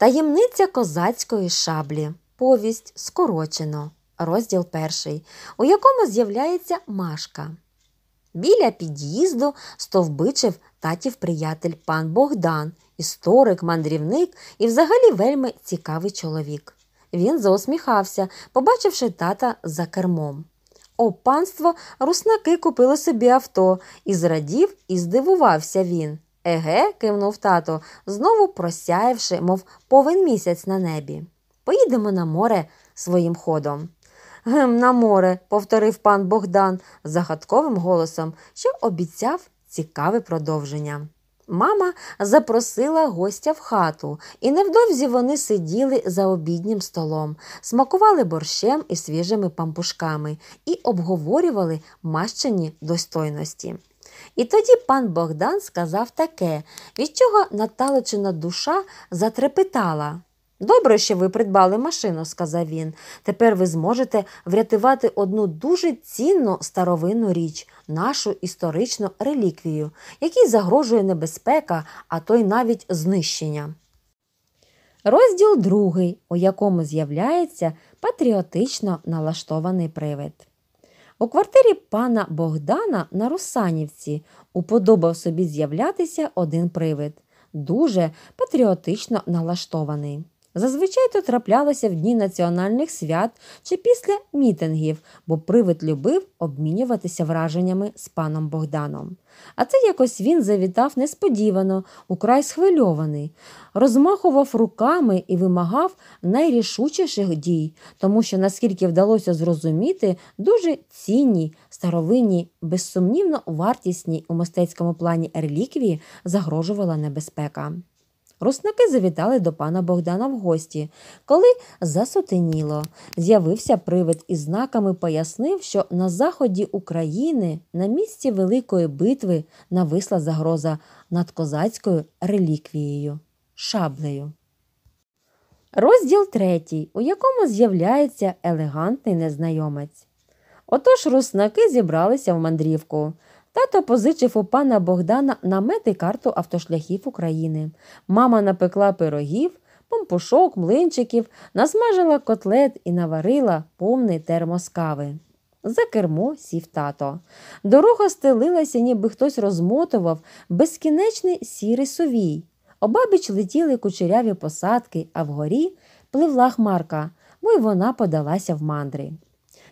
Таємниця козацької шаблі. Повість скорочено. Розділ перший, у якому з'являється Машка. Біля під'їзду стовбичив татів приятель пан Богдан, історик, мандрівник і взагалі вельми цікавий чоловік. Він заосміхався, побачивши тата за кермом. О, панство, руснаки купили собі авто і зрадів, і здивувався він. Еге, кивнув тато, знову просяявши, мов повен місяць на небі. Поїдемо на море своїм ходом. Гм, на море, повторив пан Богдан загадковим голосом, що обіцяв цікаве продовження. Мама запросила гостя в хату, і невдовзі вони сиділи за обіднім столом, смакували борщем і свіжими пампушками і обговорювали мащені достойності. І тоді пан Богдан сказав таке, від чого наталечена душа затрепетала. Добре, що ви придбали машину, сказав він. Тепер ви зможете врятувати одну дуже цінну старовинну річ, нашу історичну реліквію, якій загрожує небезпека, а то й навіть знищення. Розділ другий, у якому з'являється патріотично налаштований привид. У квартирі пана Богдана на Русанівці уподобав собі з'являтися один привид, дуже патріотично налаштований. Зазвичай то траплялося в дні національних свят чи після мітингів, бо привид любив обмінюватися враженнями з паном Богданом. А це якось він завітав несподівано, украй схвильований, розмахував руками і вимагав найрішучіших дій, тому що, наскільки вдалося зрозуміти, дуже цінні, старовинні, безсумнівно вартісні у мистецькому плані реліквії загрожувала небезпека. Русники завітали до пана Богдана в гості, коли засутеніло. З'явився привид із знаками пояснив, що на заході України, на місці Великої битви, нависла загроза над козацькою реліквією шаблею. Розділ третій, у якому з'являється елегантний незнайомець. Отож руснаки зібралися в мандрівку. Тато позичив у пана Богдана намети карту автошляхів України. Мама напекла пирогів, помпушок, млинчиків, насмажила котлет і наварила повний термос кави. За кермо сів тато. Дорога стелилася, ніби хтось розмотував безкінечний сірий сувій. Обабіч летіли кучеряві посадки, а вгорі пливла хмарка, бо й вона подалася в мандри.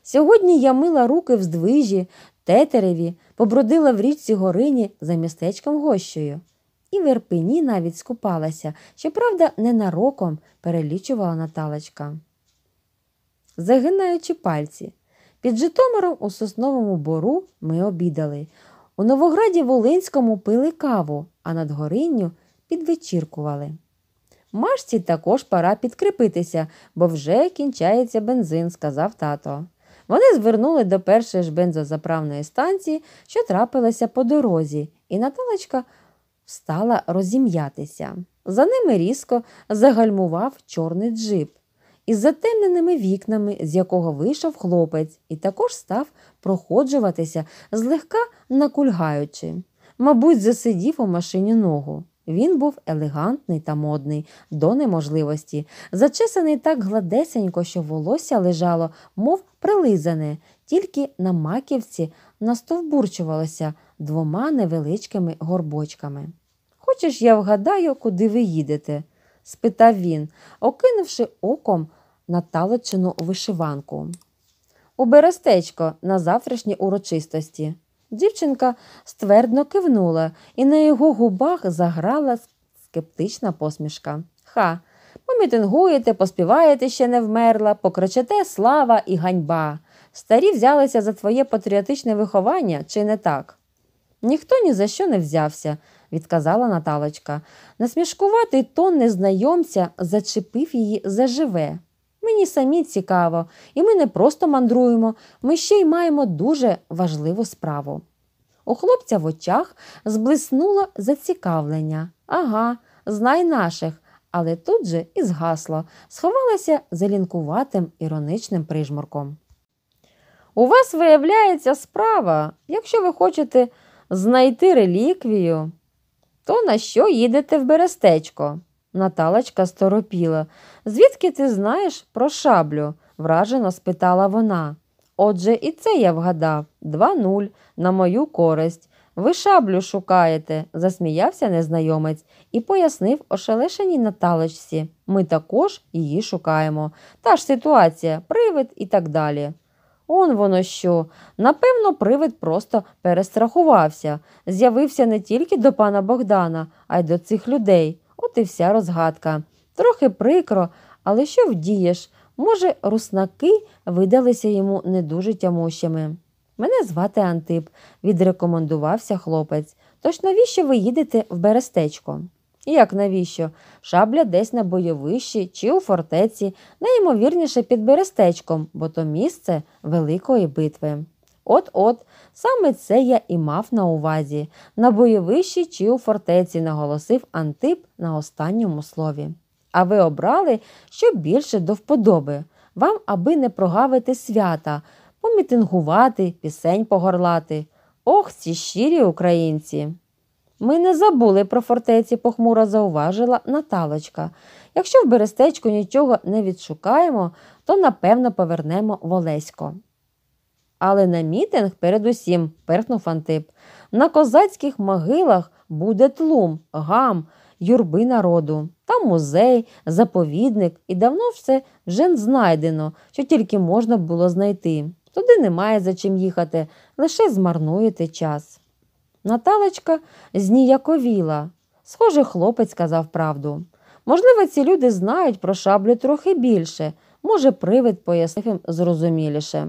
Сьогодні я мила руки в здвижі Тетереві побродила в річці горині за містечком Гощею. І в Ірпені навіть скупалася, щоправда, ненароком перелічувала Наталочка. Загинаючи пальці, під Житомиром у сосновому бору ми обідали. У Новограді Волинському пили каву, а над горинню підвечіркували. Машці також пора підкріпитися, бо вже кінчається бензин, сказав тато. Вони звернули до першої ж бензозаправної станції, що трапилася по дорозі, і Наталочка стала розім'ятися. За ними різко загальмував чорний джип із затемненими вікнами, з якого вийшов хлопець, і також став проходжуватися, злегка накульгаючи. Мабуть, засидів у машині ногу. Він був елегантний та модний, до неможливості, зачесаний так гладесенько, що волосся лежало, мов прилизане, тільки на маківці настовбурчувалося двома невеличкими горбочками. Хочеш, я вгадаю, куди ви їдете? спитав він, окинувши оком на талочину вишиванку. У берестечко на завтрашні урочистості. Дівчинка ствердно кивнула, і на його губах заграла скептична посмішка. Ха, помітингуєте, поспіваєте ще не вмерла, покричете слава і ганьба. Старі взялися за твоє патріотичне виховання, чи не так? Ніхто ні за що не взявся, відказала Наталочка. Насмішкуватий тон незнайомця зачепив її за живе. Мені самі цікаво, і ми не просто мандруємо, ми ще й маємо дуже важливу справу. У хлопця в очах зблиснуло зацікавлення. Ага, знай наших, але тут же і згасло, сховалася за лінкуватим іроничним прижмурком. У вас виявляється справа, якщо ви хочете знайти реліквію, то на що їдете в Берестечко? Наталочка сторопіла. Звідки ти знаєш про шаблю? вражено спитала вона. Отже, і це я вгадав два нуль на мою користь. Ви шаблю шукаєте, засміявся незнайомець і пояснив ошелешеній Наталочці. Ми також її шукаємо. Та ж ситуація, привид і так далі. Он воно що. Напевно, привид просто перестрахувався, з'явився не тільки до пана Богдана, а й до цих людей. От і вся розгадка. Трохи прикро, але що вдієш? Може, руснаки видалися йому не дуже тямущими. Мене звати Антип, відрекомендувався хлопець. Тож навіщо ви їдете в Берестечко? Як навіщо? Шабля десь на бойовищі чи у фортеці, найімовірніше під Берестечком, бо то місце великої битви. От-от, саме це я і мав на увазі, на бойовищі чи у фортеці, наголосив Антип на останньому слові. А ви обрали що більше до вподоби, вам, аби не прогавити свята, помітингувати, пісень погорлати. Ох, ці щирі українці! Ми не забули про фортеці, похмуро зауважила Наталочка. Якщо в Берестечку нічого не відшукаємо, то напевно повернемо в Олесько. Але на мітинг передусім, перхнув Антип. На козацьких могилах буде тлум, гам, юрби народу. Там музей, заповідник, і давно все вже знайдено, що тільки можна було знайти. Туди немає за чим їхати, лише змарнуєте час. Наталечка зніяковіла. Схоже, хлопець сказав правду. Можливо, ці люди знають про шаблю трохи більше, може, привид пояснив їм зрозуміліше.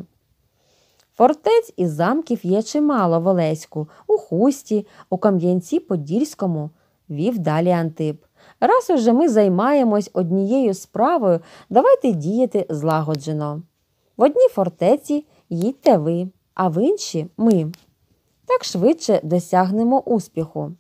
Фортець і замків є чимало в Олеську, у Хусті, у Кам'янці-Подільському, вів далі Антип. Раз уже ми займаємось однією справою, давайте діяти злагоджено. В одній фортеці їдьте ви, а в інші ми. Так швидше досягнемо успіху.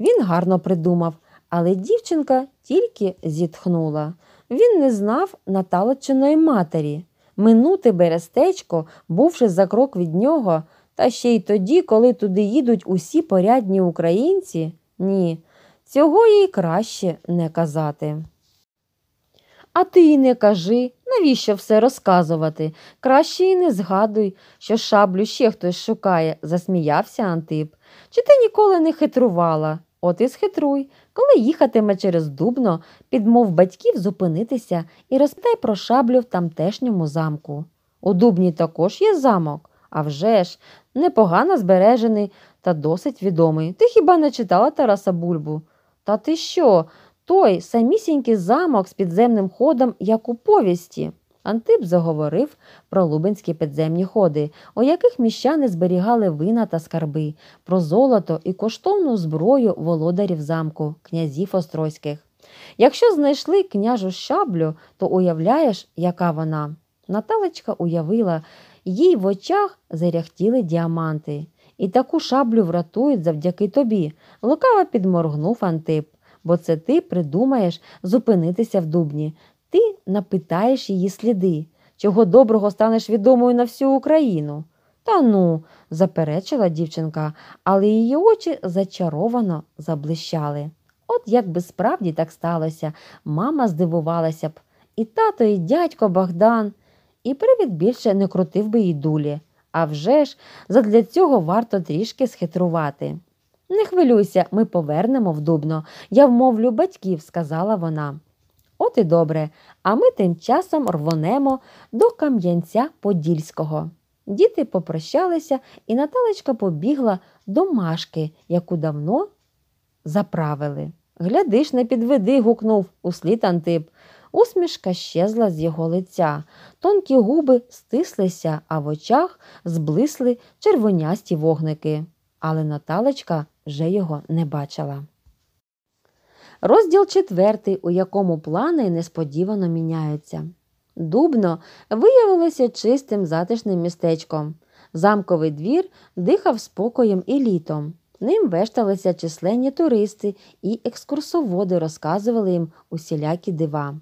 Він гарно придумав, але дівчинка тільки зітхнула. Він не знав наталоченої матері минути берестечко, бувши за крок від нього, та ще й тоді, коли туди їдуть усі порядні українці, ні, цього їй краще не казати. А ти й не кажи, навіщо все розказувати? Краще й не згадуй, що шаблю ще хтось шукає, засміявся Антип. Чи ти ніколи не хитрувала? От і схитруй, коли їхатиме через дубно, підмов батьків зупинитися і розпитай про шаблю в тамтешньому замку. У дубні також є замок, а вже ж, непогано збережений та досить відомий. Ти хіба не читала Тараса Бульбу? Та ти що? Той самісінький замок з підземним ходом, як у повісті. Антип заговорив про лубенські підземні ходи, у яких міщани зберігали вина та скарби, про золото і коштовну зброю володарів замку, князів острозьких. Якщо знайшли княжу шаблю, то уявляєш, яка вона. Наталечка уявила, їй в очах зарягтіли діаманти. І таку шаблю врятують завдяки тобі. Лукаво підморгнув Антип, бо це ти придумаєш зупинитися в дубні. Ти напитаєш її сліди, чого доброго станеш відомою на всю Україну. Та ну, заперечила дівчинка, але її очі зачаровано заблищали. От як би справді так сталося, мама здивувалася б, і тато, і дядько Богдан, і привід більше не крутив би їй дулі. А вже ж, задля цього варто трішки схитрувати. Не хвилюйся, ми повернемо вдубно, Я вмовлю батьків, сказала вона. От і добре, а ми тим часом рвонемо до Кам'янця Подільського. Діти попрощалися, і Наталечка побігла до Машки, яку давно заправили. Глядиш, не підведи, гукнув услід Антип. Усмішка щезла з його лиця, тонкі губи стислися, а в очах зблисли червонясті вогники. Але Наталечка вже його не бачила. Розділ четвертий, у якому плани несподівано міняються. Дубно виявилося чистим затишним містечком. Замковий двір дихав спокоєм і літом. Ним вешталися численні туристи і екскурсоводи розказували їм усілякі дива.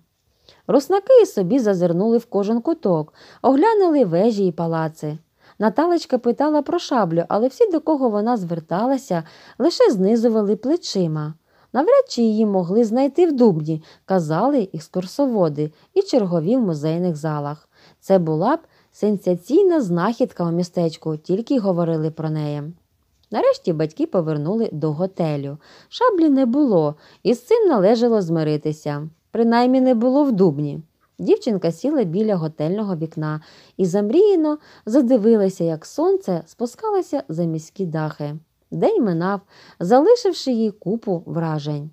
Руснаки собі зазирнули в кожен куток, оглянули вежі і палаци. Наталечка питала про шаблю, але всі, до кого вона зверталася, лише знизували плечима. Навряд чи її могли знайти в Дубні, казали екскурсоводи, і чергові в музейних залах. Це була б сенсаційна знахідка у містечку, тільки й говорили про неї. Нарешті батьки повернули до готелю. Шаблі не було, і з цим належало змиритися. Принаймні не було в Дубні. Дівчинка сіла біля готельного вікна і замріяно задивилася, як сонце спускалося за міські дахи. День минав, залишивши їй купу вражень.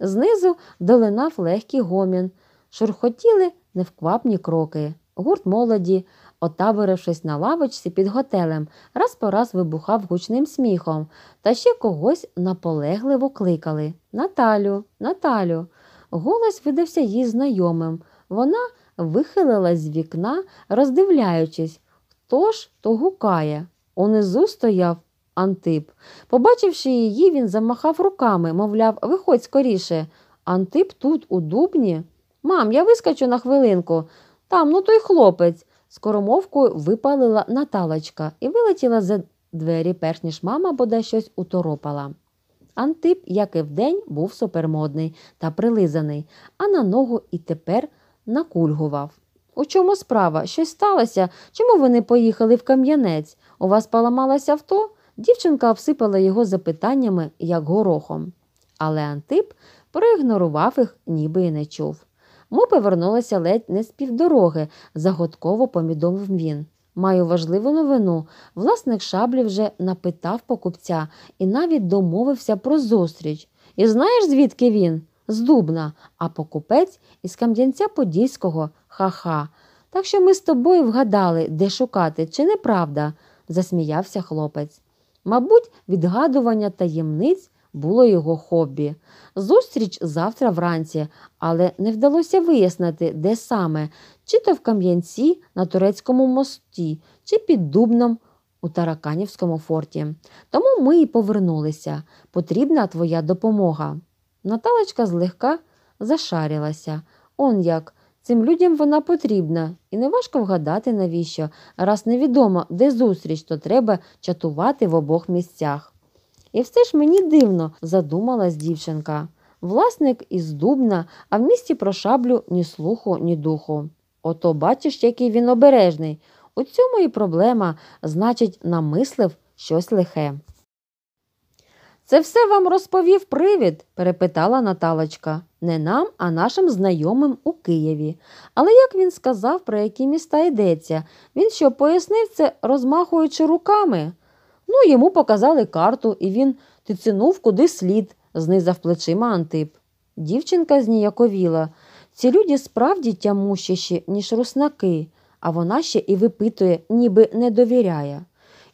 Знизу долинав легкий гомін, шурхотіли невквапні кроки. Гурт молоді, отаборившись на лавочці під готелем, раз по раз вибухав гучним сміхом, та ще когось наполегливо кликали Наталю, Наталю. Голос видався їй знайомим. Вона вихилилась з вікна, роздивляючись, хто ж то гукає. Унизу стояв Антип. Побачивши її, він замахав руками, мовляв, виходь скоріше. Антип тут, у дубні. Мам, я вискочу на хвилинку. Там, ну той хлопець. Скоромовкою випалила Наталочка і вилетіла за двері, перш ніж мама бодай щось уторопала. Антип, як і вдень, був супермодний та прилизаний, а на ногу і тепер накульгував. У чому справа? Щось сталося? Чому ви не поїхали в кам'янець? У вас поламалося авто? Дівчинка обсипала його запитаннями, як горохом, але Антип проігнорував їх, ніби й не чув. Му повернулася ледь не з півдороги, загодково помідомив він. Маю важливу новину. Власник шаблі вже напитав покупця і навіть домовився про зустріч. І знаєш, звідки він? З Дубна, а покупець із Кам'янця Подійського ха-ха. Так що ми з тобою вгадали, де шукати, чи неправда? засміявся хлопець. Мабуть, відгадування таємниць було його хобі. Зустріч завтра вранці, але не вдалося вияснити, де саме, чи то в Кам'янці на турецькому мості, чи під Дубном у Тараканівському форті. Тому ми і повернулися. Потрібна твоя допомога. Наталочка злегка зашарилася. Он як. Цим людям вона потрібна, і неважко вгадати, навіщо, раз невідомо, де зустріч, то треба чатувати в обох місцях. І все ж мені дивно, задумалась дівчинка. Власник із дубна, а в місті про шаблю ні слуху, ні духу. Ото бачиш, який він обережний. У цьому і проблема, значить, намислив щось лихе. Це все вам розповів привід? перепитала Наталочка. Не нам, а нашим знайомим у Києві. Але як він сказав, про які міста йдеться? Він що пояснив це, розмахуючи руками? Ну, йому показали карту, і він тицінув куди слід, знизав плечима Антип. Дівчинка зніяковіла. Ці люди справді тямущіші, ніж руснаки, а вона ще і випитує, ніби не довіряє.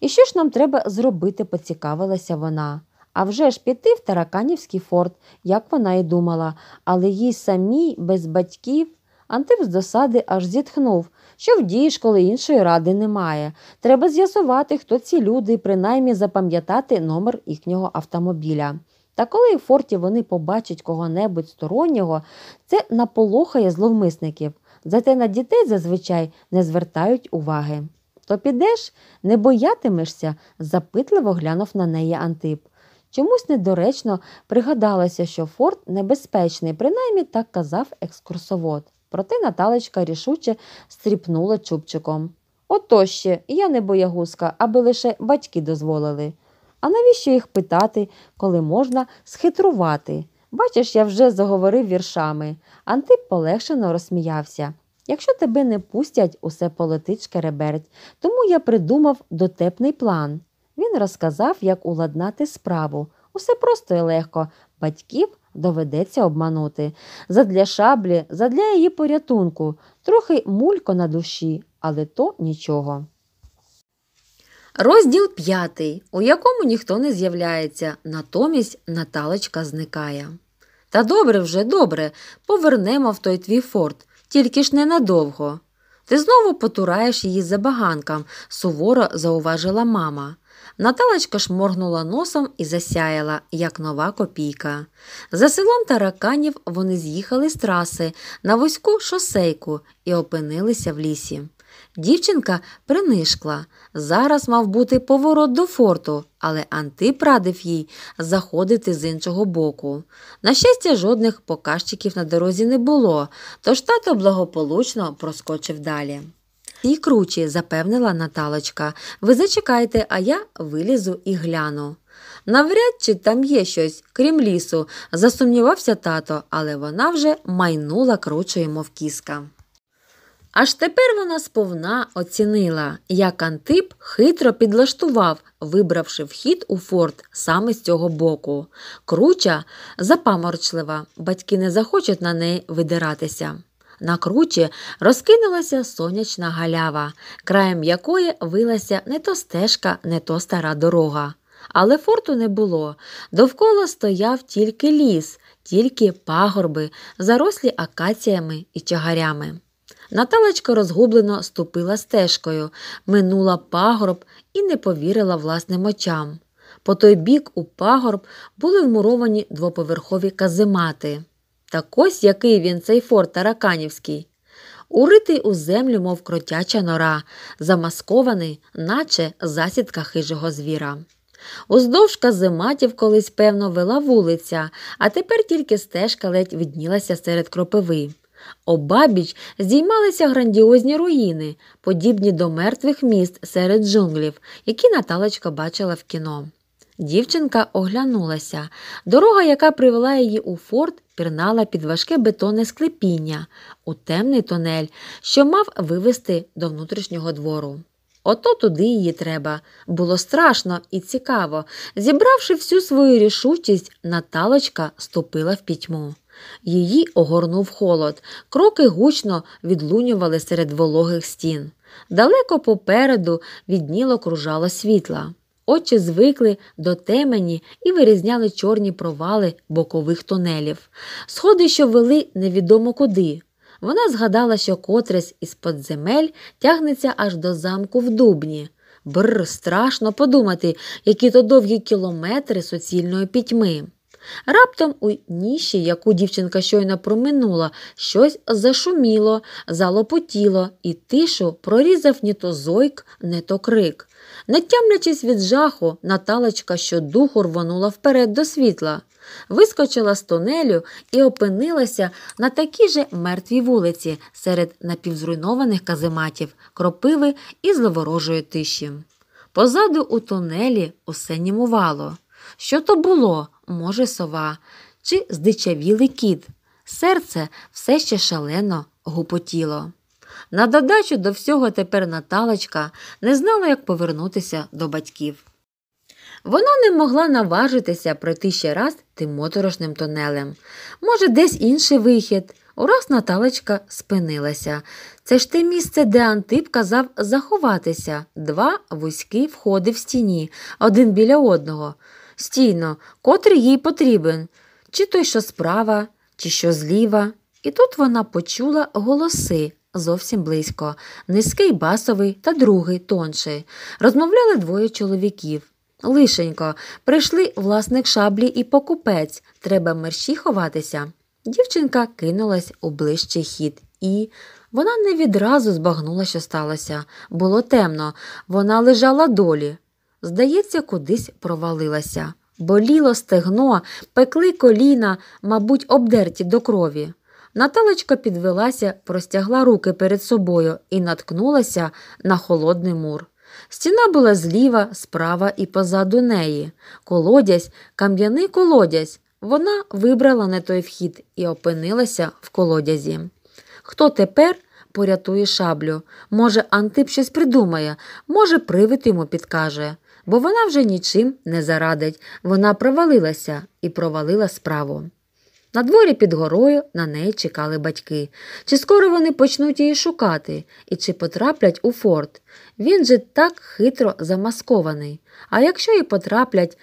І що ж нам треба зробити, поцікавилася вона. А вже ж піти в тараканівський форт, як вона і думала, але їй самій без батьків. Антип з досади аж зітхнув, що вдієш, коли іншої ради немає. Треба з'ясувати, хто ці люди, принаймні запам'ятати номер їхнього автомобіля. Та коли в форті вони побачать кого-небудь стороннього, це наполохає зловмисників. Зате на дітей зазвичай не звертають уваги. То підеш, не боятимешся? запитливо глянув на неї Антип. Чомусь недоречно пригадалося, що форт небезпечний, принаймні так казав екскурсовод. Проте Наталечка рішуче стріпнула чубчиком. Ото ще, я не боягузка, аби лише батьки дозволили. А навіщо їх питати, коли можна схитрувати? Бачиш, я вже заговорив віршами. Антип полегшено розсміявся. Якщо тебе не пустять, усе полетить шкереберть. Тому я придумав дотепний план розказав, як уладнати справу. Усе просто і легко. Батьків доведеться обманути. Задля шаблі, задля її порятунку, трохи мулько на душі, але то нічого. Розділ п'ятий, у якому ніхто не з'являється, натомість Наталочка зникає. Та добре вже, добре, повернемо в той твій форт, тільки ж ненадовго. Ти знову потураєш її забаганкам, суворо зауважила мама. Наталочка шморгнула носом і засяяла, як нова копійка. За селом тараканів вони з'їхали з траси на вузьку шосейку і опинилися в лісі. Дівчинка принишкла. Зараз мав бути поворот до форту, але Антип радив їй заходити з іншого боку. На щастя, жодних показчиків на дорозі не було, тож тато благополучно проскочив далі і круче, запевнила Наталочка. Ви зачекайте, а я вилізу і гляну. Навряд чи там є щось, крім лісу, засумнівався тато, але вона вже майнула кручою, мов кіска. Аж тепер вона сповна оцінила, як Антип хитро підлаштував, вибравши вхід у форт саме з цього боку. Круча запаморчлива, батьки не захочуть на неї видиратися. На круті розкинулася сонячна галява, краєм якої вилася не то стежка, не то стара дорога. Але форту не було. Довкола стояв тільки ліс, тільки пагорби, зарослі акаціями і чагарями. Наталочка розгублено ступила стежкою, минула пагорб і не повірила власним очам. По той бік у пагорб були вмуровані двоповерхові каземати. Так ось який він, цей форт Тараканівський. Уритий у землю, мов кротяча нора, замаскований, наче засідка хижого звіра. Уздовж казематів колись, певно, вела вулиця, а тепер тільки стежка ледь віднілася серед кропиви. Обабіч здіймалися грандіозні руїни, подібні до мертвих міст серед джунглів, які Наталочка бачила в кіно. Дівчинка оглянулася. Дорога, яка привела її у форт, пірнала під важке бетонне склепіння у темний тунель, що мав вивести до внутрішнього двору. Ото туди її треба. Було страшно і цікаво. Зібравши всю свою рішучість, Наталочка ступила в пітьму. Її огорнув холод, кроки гучно відлунювали серед вологих стін. Далеко попереду відніло кружало світла очі звикли до темені і вирізняли чорні провали бокових тунелів. Сходи, що вели невідомо куди. Вона згадала, що котресь із подземель тягнеться аж до замку в дубні. Бр, страшно подумати, які то довгі кілометри суцільної пітьми. Раптом у ніші, яку дівчинка щойно проминула, щось зашуміло, залопотіло, і тишу прорізав ні то зойк, не то крик. Натямлячись від жаху, Наталочка щодуху рвонула вперед до світла, вискочила з тунелю і опинилася на такій же мертвій вулиці серед напівзруйнованих казематів, кропиви і зловорожої тиші. Позаду у тунелі усе німувало. Що то було, може, сова, чи здичавілий кіт. Серце все ще шалено гупотіло. На додачу до всього тепер Наталочка не знала, як повернутися до батьків. Вона не могла наважитися пройти ще раз тим моторошним тунелем. Може, десь інший вихід. Ураз Наталочка спинилася. Це ж те місце, де Антип казав заховатися, два вузькі входи в стіні, один біля одного. Стійно, котрий їй потрібен, чи той, що справа, чи що зліва. І тут вона почула голоси, зовсім близько, низький басовий та другий тонший. Розмовляли двоє чоловіків. Лишенько, прийшли власник шаблі і покупець. Треба мерщі ховатися. Дівчинка кинулась у ближчий хід і. Вона не відразу збагнула, що сталося. Було темно, вона лежала долі. Здається, кудись провалилася. Боліло стегно, пекли коліна, мабуть, обдерті до крові. Наталочка підвелася, простягла руки перед собою і наткнулася на холодний мур. Стіна була зліва, справа і позаду неї. Колодязь, кам'яний колодязь. Вона вибрала не той вхід і опинилася в колодязі. Хто тепер порятує шаблю? Може, Антип щось придумає, може, привид йому підкаже, бо вона вже нічим не зарадить. Вона провалилася і провалила справу. На дворі під горою на неї чекали батьки. Чи скоро вони почнуть її шукати і чи потраплять у форт? Він же так хитро замаскований. А якщо і потраплять,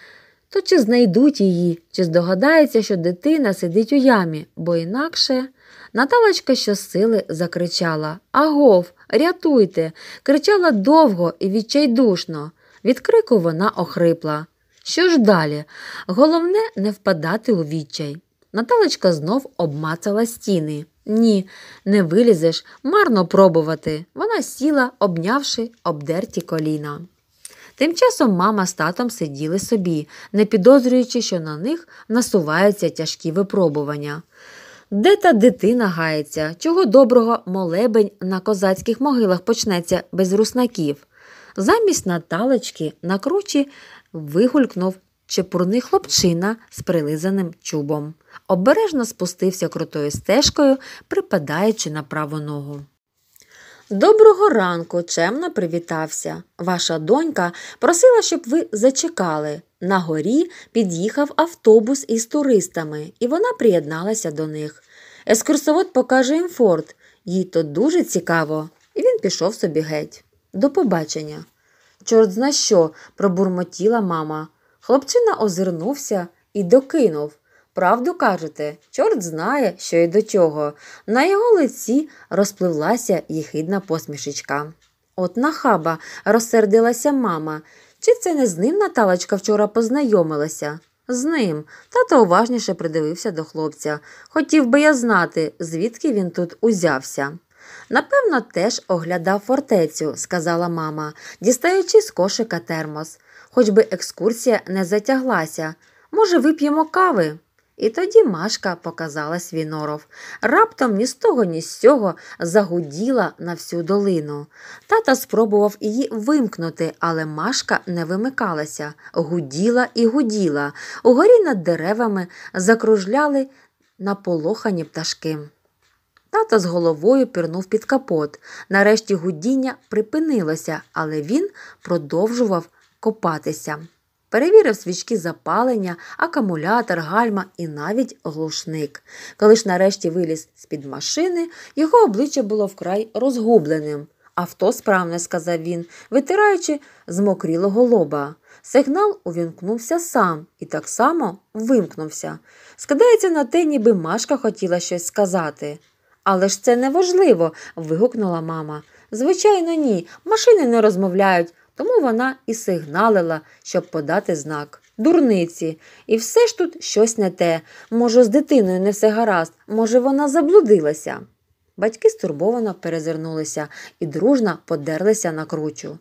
то чи знайдуть її, чи здогадається, що дитина сидить у ямі, бо інакше. Наталочка щосили закричала Агов, рятуйте! кричала довго і відчайдушно. Від крику вона охрипла. Що ж далі? Головне не впадати у відчай. Наталочка знов обмацала стіни. Ні, не вилізеш, марно пробувати. Вона сіла, обнявши обдерті коліна. Тим часом мама з татом сиділи собі, не підозрюючи, що на них насуваються тяжкі випробування. Де та дитина гається, чого доброго молебень на козацьких могилах почнеться без руснаків. Замість Наталечки на кручі вигулькнув чепурний хлопчина з прилизаним чубом. Обережно спустився крутою стежкою, припадаючи на праву ногу. Доброго ранку, чемно привітався. Ваша донька просила, щоб ви зачекали. На горі під'їхав автобус із туристами, і вона приєдналася до них. Ескурсовод покаже їм форт. Їй то дуже цікаво, і він пішов собі геть. До побачення. Чорт зна що, пробурмотіла мама. Хлопчина озирнувся і докинув. Правду кажете, чорт знає, що й до чого. На його лиці розпливлася їхидна посмішечка. От нахаба, розсердилася мама. Чи це не з ним Наталочка вчора познайомилася? З ним. Тато уважніше придивився до хлопця. Хотів би я знати, звідки він тут узявся. Напевно, теж оглядав фортецю, сказала мама, дістаючи з кошика термос хоч би екскурсія не затяглася. Може, вип'ємо кави? І тоді Машка показала свіноров. Раптом ні з того, ні з сього загуділа на всю долину. Тата спробував її вимкнути, але Машка не вимикалася, гуділа і гуділа. Угорі над деревами закружляли наполохані пташки. Тато з головою пірнув під капот. Нарешті гудіння припинилося, але він продовжував копатися. Перевірив свічки запалення, акумулятор, гальма і навіть глушник. Коли ж нарешті виліз з-під машини, його обличчя було вкрай розгубленим. Авто справне, сказав він, витираючи з мокрілого лоба. Сигнал увімкнувся сам і так само вимкнувся. Скидається на те, ніби Машка хотіла щось сказати. Але ж це неважливо. вигукнула мама. Звичайно, ні. Машини не розмовляють. Тому вона і сигналила, щоб подати знак. Дурниці, і все ж тут щось не те. Може, з дитиною не все гаразд, може, вона заблудилася. Батьки стурбовано перезирнулися і дружно подерлися на кручу,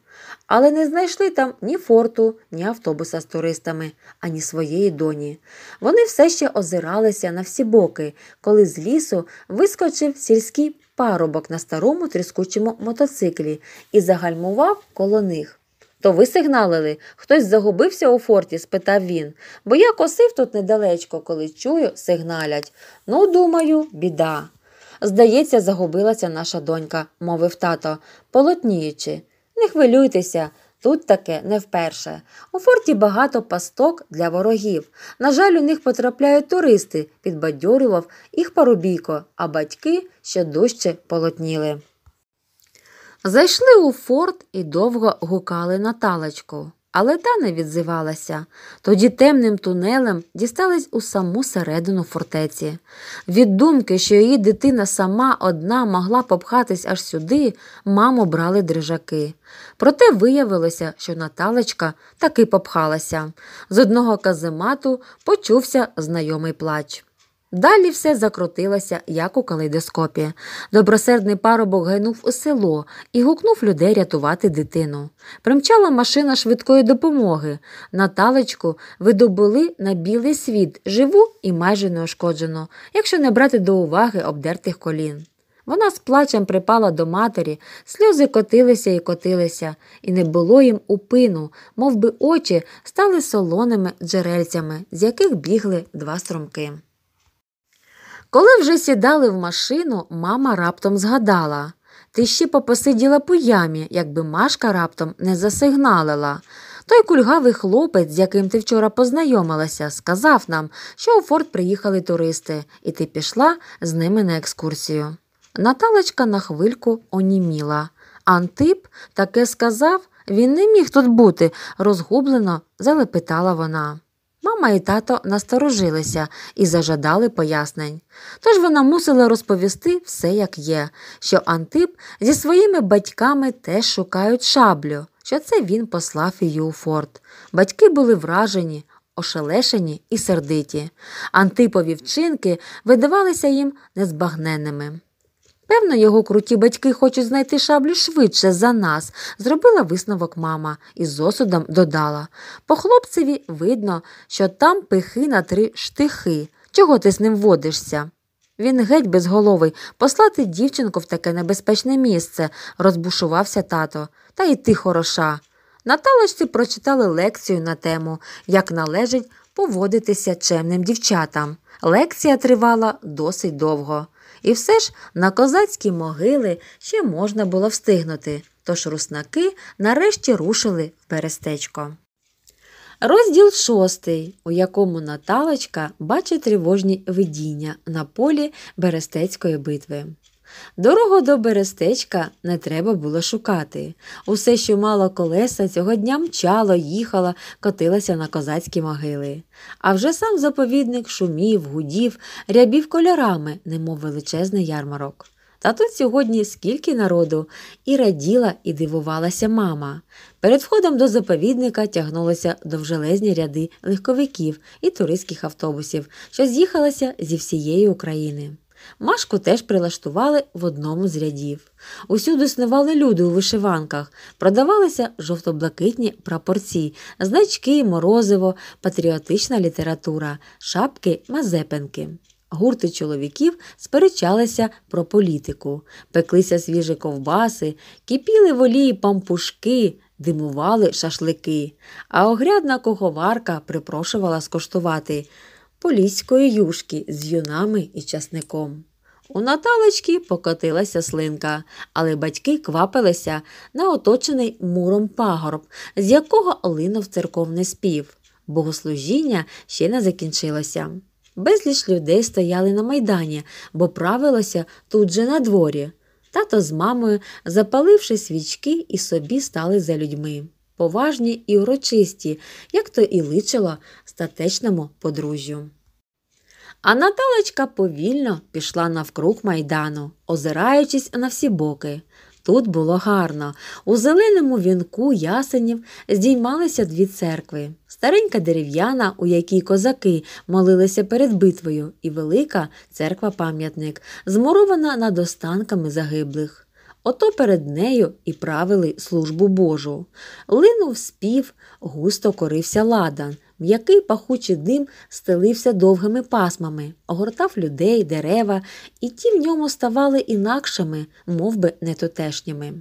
але не знайшли там ні форту, ні автобуса з туристами, ані своєї доні. Вони все ще озиралися на всі боки, коли з лісу вискочив сільський парубок на старому тріскучому мотоциклі і загальмував коло них. То ви сигналили, хтось загубився у форті? спитав він. Бо я косив тут недалечко, коли чую, сигналять. Ну, думаю, біда. Здається, загубилася наша донька, мовив тато, полотніючи. Не хвилюйтеся. Тут таке не вперше. У форті багато пасток для ворогів. На жаль, у них потрапляють туристи, підбадьорював їх парубійко, а батьки ще дужче полотніли. Зайшли у форт і довго гукали на талочку, але та не відзивалася. Тоді темним тунелем дістались у саму середину фортеці. Від думки, що її дитина сама одна могла попхатись аж сюди, маму брали дрижаки. Проте виявилося, що Наталечка таки попхалася. З одного каземату почувся знайомий плач. Далі все закрутилося, як у калейдоскопі. Добросердний парубок гайнув у село і гукнув людей рятувати дитину. Примчала машина швидкої допомоги. Наталечку видобули на білий світ, живу і майже неошкоджену, якщо не брати до уваги обдертих колін. Вона з плачем припала до матері, сльози котилися і котилися, і не було їм упину, мов би очі стали солоними джерельцями, з яких бігли два струмки. Коли вже сідали в машину, мама раптом згадала ти ще попосиділа по ямі, якби Машка раптом не засигналила. Той кульгавий хлопець, з яким ти вчора познайомилася, сказав нам, що у форт приїхали туристи, і ти пішла з ними на екскурсію. Наталочка на хвильку оніміла. Антип таке сказав, він не міг тут бути, розгублено залепетала вона. Мама і тато насторожилися і зажадали пояснень. Тож вона мусила розповісти все, як є, що Антип зі своїми батьками теж шукають шаблю, що це він послав її у форт. Батьки були вражені, ошелешені і сердиті. Антипові вчинки видавалися їм незбагненними. Певно, його круті батьки хочуть знайти шаблю швидше за нас, зробила висновок мама і з осудом додала. По хлопцеві видно, що там пихи на три штихи. Чого ти з ним водишся? Він геть безголовий, послати дівчинку в таке небезпечне місце, розбушувався тато. Та й ти хороша. На талочці прочитали лекцію на тему, як належить поводитися чемним дівчатам. Лекція тривала досить довго. І все ж на козацькі могили ще можна було встигнути, тож руснаки нарешті рушили в перестечко. Розділ шостий, у якому Наталочка бачить тривожні видіння на полі Берестецької битви. Дорогу до берестечка не треба було шукати. Усе, що мало колеса, цього дня мчало, їхало, котилося на козацькі могили. А вже сам заповідник шумів, гудів, рябів кольорами, немов величезний ярмарок. Та тут сьогодні скільки народу і раділа, і дивувалася мама. Перед входом до заповідника тягнулися довжелезні ряди легковиків і туристських автобусів, що з'їхалися зі всієї України. Машку теж прилаштували в одному з рядів. Усюди снували люди у вишиванках, продавалися жовто-блакитні прапорці, значки, морозиво, патріотична література, шапки, мазепенки. Гурти чоловіків сперечалися про політику, пеклися свіжі ковбаси, кипіли в олії пампушки, димували шашлики, а огрядна куховарка припрошувала скоштувати поліської юшки з юнами і часником. У Наталочки покотилася слинка, але батьки квапилися на оточений муром пагорб, з якого олинув церковний спів. Богослужіння ще не закінчилося. Безліч людей стояли на майдані, бо правилося тут же на дворі. Тато з мамою, запаливши свічки, і собі стали за людьми. Поважні і урочисті, як то і личило, статечному подружжю. А Наталочка повільно пішла навкруг майдану, озираючись на всі боки. Тут було гарно. У зеленому вінку ясенів здіймалися дві церкви старенька дерев'яна, у якій козаки молилися перед битвою, і велика церква пам'ятник, змурована над останками загиблих. Ото перед нею і правили службу Божу. Линув спів, густо корився ладан, М'який пахучий дим стелився довгими пасмами, огортав людей, дерева, і ті в ньому ставали інакшими, мов би, не тутешніми.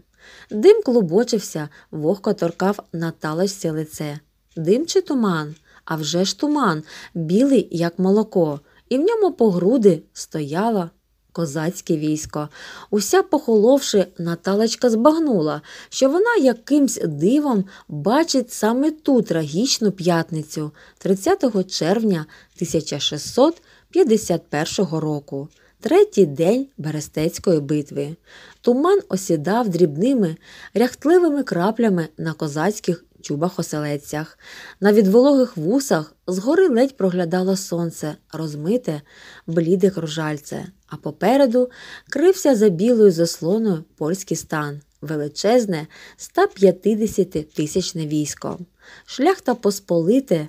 Дим клубочився, вогко торкав на талочці лице. Дим чи туман? А вже ж туман, білий, як молоко, і в ньому по груди стояла козацьке військо. Уся похоловши, Наталочка збагнула, що вона якимсь дивом бачить саме ту трагічну п'ятницю 30 червня 1651 року. Третій день Берестецької битви. Туман осідав дрібними, ряхтливими краплями на козацьких Чубах оселедцях. На відвологих вусах згори ледь проглядало сонце, розмите, бліде кружальце, а попереду крився за білою заслоною польський стан, величезне 150 тисячне військо. Шляхта Посполите.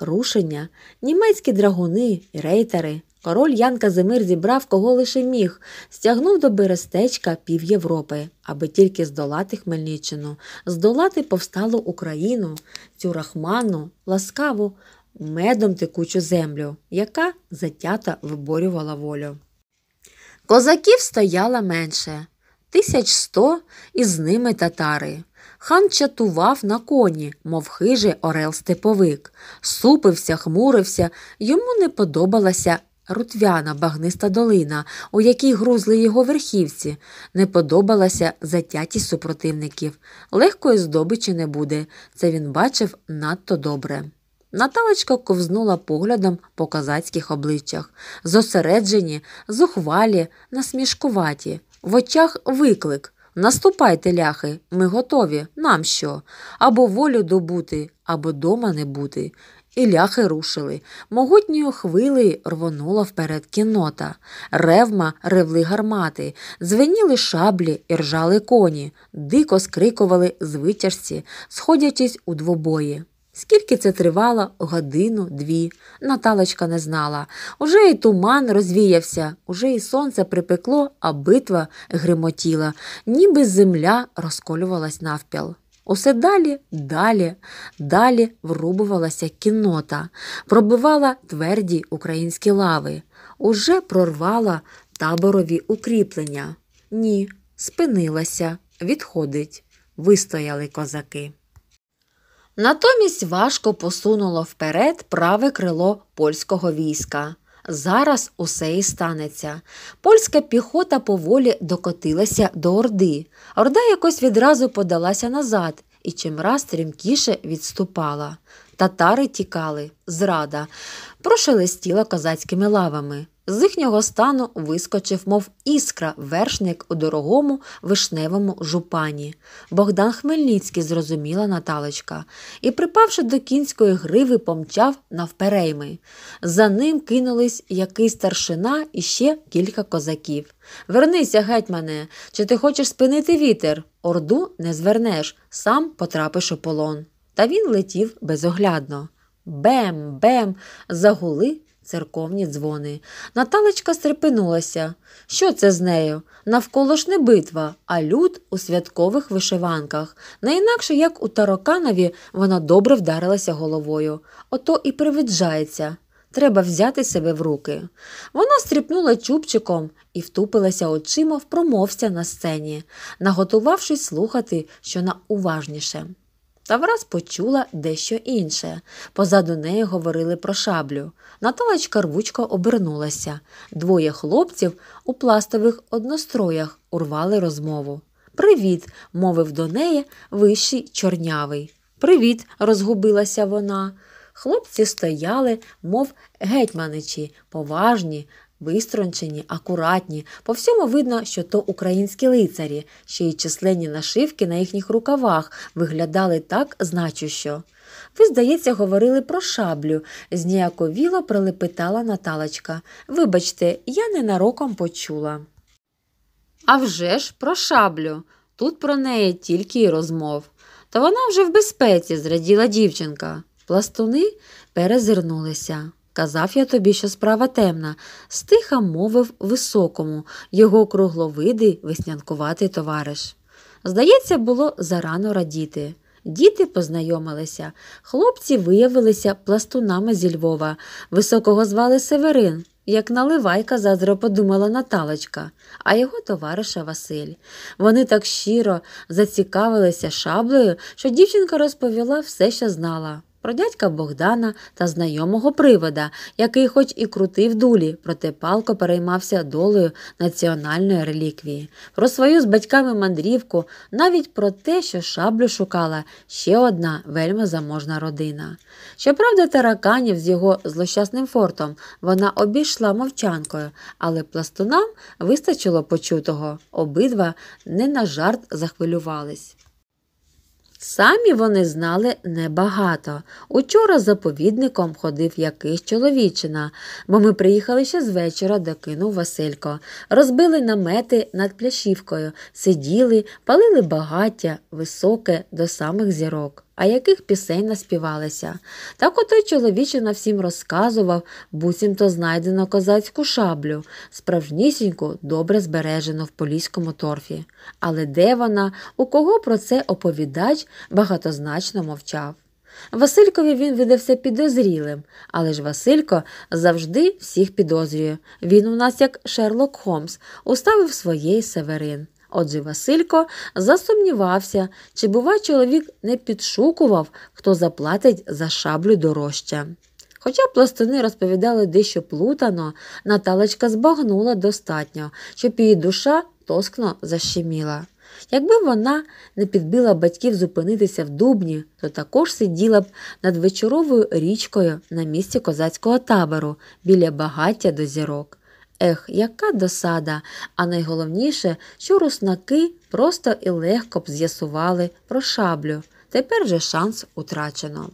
Рушення, німецькі драгуни, рейтери, Король Ян Казимир зібрав кого лише міг, стягнув до Берестечка пів Європи, аби тільки здолати Хмельниччину, здолати повсталу Україну, цю рахману, ласкаву, медом текучу землю, яка затята виборювала волю. Козаків стояла менше тисяч сто, із ними татари. Хан чатував на коні, мов хижий орел степовик, супився, хмурився, йому не подобалася Рутвяна багниста долина, у якій грузли його верхівці, не подобалася затятість супротивників. Легкої здобичі не буде, це він бачив надто добре. Наталечка ковзнула поглядом по козацьких обличчях, зосереджені, зухвалі, насмішкуваті, в очах виклик. Наступайте, ляхи, ми готові, нам що? Або волю добути, або дома не бути. І ляхи рушили. Могутньою хвилею рвонула вперед кінота. Ревма ревли гармати, звеніли шаблі і ржали коні, дико скрикували з витяжці, сходячись у двобої. Скільки це тривало годину, дві. Наталочка не знала. Уже і туман розвіявся, уже і сонце припекло, а битва гримотіла, ніби земля розколювалась навпіл. Усе далі, далі, далі врубувалася кіннота, пробивала тверді українські лави, уже прорвала таборові укріплення. Ні, спинилася, відходить, вистояли козаки. Натомість важко посунуло вперед праве крило польського війська. Зараз усе і станеться. Польська піхота поволі докотилася до Орди. Орда якось відразу подалася назад і чимраз стрімкіше відступала. Татари тікали, зрада, прошелестіла козацькими лавами. З їхнього стану вискочив, мов іскра, вершник у дорогому вишневому жупані. Богдан Хмельницький зрозуміла Наталечка, і, припавши до кінської гриви, помчав навперейми. За ним кинулись якийсь старшина і ще кілька козаків. Вернися, гетьмане, чи ти хочеш спинити вітер? Орду не звернеш, сам потрапиш у полон. Та він летів безоглядно. Бем, бем! загули церковні дзвони. Наталечка стрепенулася. Що це з нею? Навколо ж не битва, а люд у святкових вишиванках. Не інакше, як у тароканові, вона добре вдарилася головою. Ото і привиджається. Треба взяти себе в руки. Вона стріпнула чубчиком і втупилася очима в промовця на сцені, наготувавшись слухати щонауважніше. Та враз почула дещо інше. Позаду неї говорили про шаблю. Наталочка рвучко обернулася. Двоє хлопців у пластових одностроях урвали розмову. Привіт, мовив до неї вищий чорнявий. Привіт, розгубилася вона. Хлопці стояли, мов гетьманичі, поважні, вистрончені, акуратні. По всьому видно, що то українські лицарі, ще й численні нашивки на їхніх рукавах виглядали так значущо. Ви, здається, говорили про шаблю, зніяковіло прилепетала Наталочка. Вибачте, я ненароком почула. «А вже ж про шаблю. Тут про неї тільки й розмов. Та вона вже в безпеці, зраділа дівчинка. Пластуни перезирнулися. Казав я тобі, що справа темна, стиха мовив високому, його кругловидий веснянкуватий товариш. Здається, було зарано радіти. Діти познайомилися, хлопці виявилися пластунами зі Львова. Високого звали Северин, як наливайка зазро подумала Наталочка, а його товариша Василь. Вони так щиро зацікавилися шаблею, що дівчинка розповіла все, що знала про дядька Богдана та знайомого привода, який, хоч і крутив дулі, проте палко переймався долею національної реліквії, про свою з батьками мандрівку, навіть про те, що шаблю шукала ще одна вельми заможна родина. Щоправда, тараканів з його злощасним фортом вона обійшла мовчанкою, але пластунам вистачило почутого, обидва не на жарт захвилювались. Самі вони знали небагато. Учора заповідником ходив якийсь чоловічина, бо ми приїхали ще з вечора, докинув Василько. Розбили намети над пляшівкою, сиділи, палили багаття, високе до самих зірок а яких пісень наспівалися. Так отой чоловічина всім розказував, буцімто знайдено козацьку шаблю, справжнісіньку добре збережено в поліському торфі. Але де вона, у кого про це оповідач багатозначно мовчав? Василькові він видався підозрілим, але ж Василько завжди всіх підозрює. Він у нас, як Шерлок Холмс, уставив своєї Северин. Отже, Василько засумнівався, чи, бува, чоловік не підшукував, хто заплатить за шаблю дорожче. Хоча пластини розповідали дещо плутано, Наталочка збагнула достатньо, щоб її душа тоскно защеміла. Якби вона не підбила батьків зупинитися в дубні, то також сиділа б над вечоровою річкою на місці козацького табору біля багаття до зірок. Ех, яка досада! А найголовніше, що руснаки просто і легко б з'ясували про шаблю. Тепер же шанс утрачено.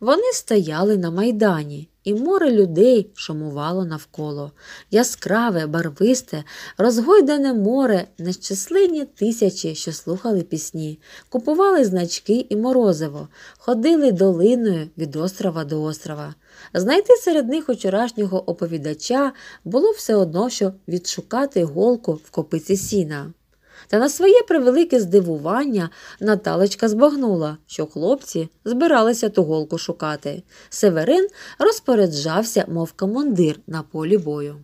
Вони стояли на майдані, і море людей шумувало навколо. Яскраве, барвисте, розгойдане море, нещасливі тисячі, що слухали пісні, купували значки і морозиво, ходили долиною від острова до острова. Знайти серед них вчорашнього оповідача було все одно, що відшукати голку в копиці сіна. Та на своє превелике здивування Наталечка збагнула, що хлопці збиралися ту голку шукати. Северин розпоряджався, мов командир на полі бою.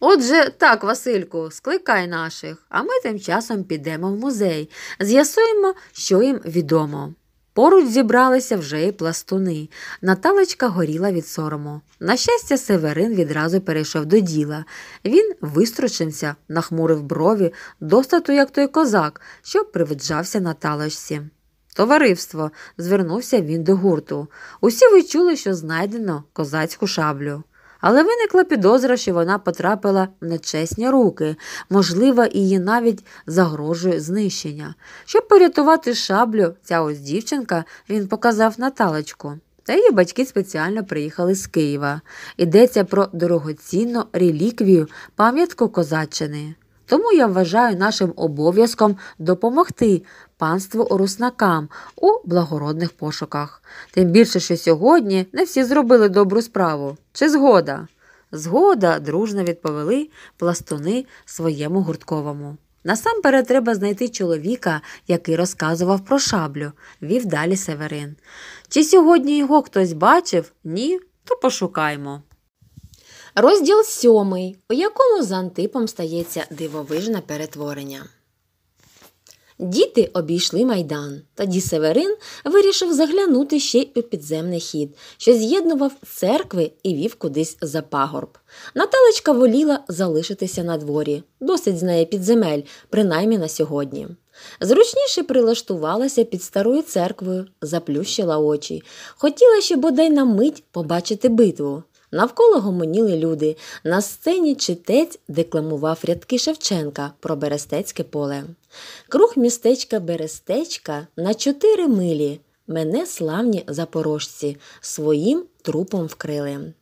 Отже, так, Васильку, скликай наших, а ми тим часом підемо в музей, з'ясуємо, що їм відомо. Поруч зібралися вже й пластуни. Наталечка горіла від сорому. На щастя, Северин відразу перейшов до діла. Він вистрочився, нахмурив брові, достату, як той козак, що привиджався Наталочці. Товариство, звернувся він до гурту. Усі ви чули, що знайдено козацьку шаблю але виникла підозра, що вона потрапила в нечесні руки, можливо, її навіть загрожує знищення. Щоб порятувати шаблю, ця ось дівчинка він показав Наталечку. Та її батьки спеціально приїхали з Києва. Йдеться про дорогоцінну реліквію, пам'ятку Козаччини. Тому я вважаю нашим обов'язком допомогти панству руснакам у благородних пошуках. Тим більше, що сьогодні не всі зробили добру справу. Чи згода? Згода дружно відповіли пластуни своєму гуртковому. Насамперед треба знайти чоловіка, який розказував про шаблю, вів далі Северин. Чи сьогодні його хтось бачив? Ні, то пошукаймо. Розділ сьомий, у якому з Антипом стається дивовижне перетворення. Діти обійшли майдан. Тоді Северин вирішив заглянути ще й у підземний хід, що з'єднував церкви і вів кудись за пагорб. Наталечка воліла залишитися на дворі. досить знає підземель, принаймні на сьогодні. Зручніше прилаштувалася під старою церквою, заплющила очі. Хотіла ще бодай на мить побачити битву. Навколо гомоніли люди. На сцені читець декламував рядки Шевченка про Берестецьке поле. Круг містечка Берестечка на чотири милі. Мене славні запорожці своїм трупом вкрили.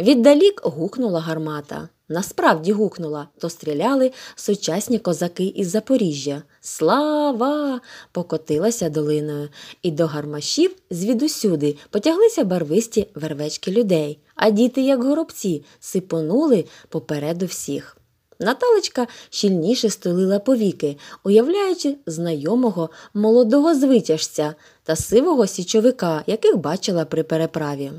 Віддалік гукнула гармата. Насправді гукнула, то стріляли сучасні козаки із Запоріжжя. Слава! покотилася долиною, і до гармашів звідусюди потяглися барвисті вервечки людей, а діти, як горобці, сипонули попереду всіх. Наталечка щільніше стелила повіки, уявляючи знайомого молодого звитяжця та сивого січовика, яких бачила при переправі.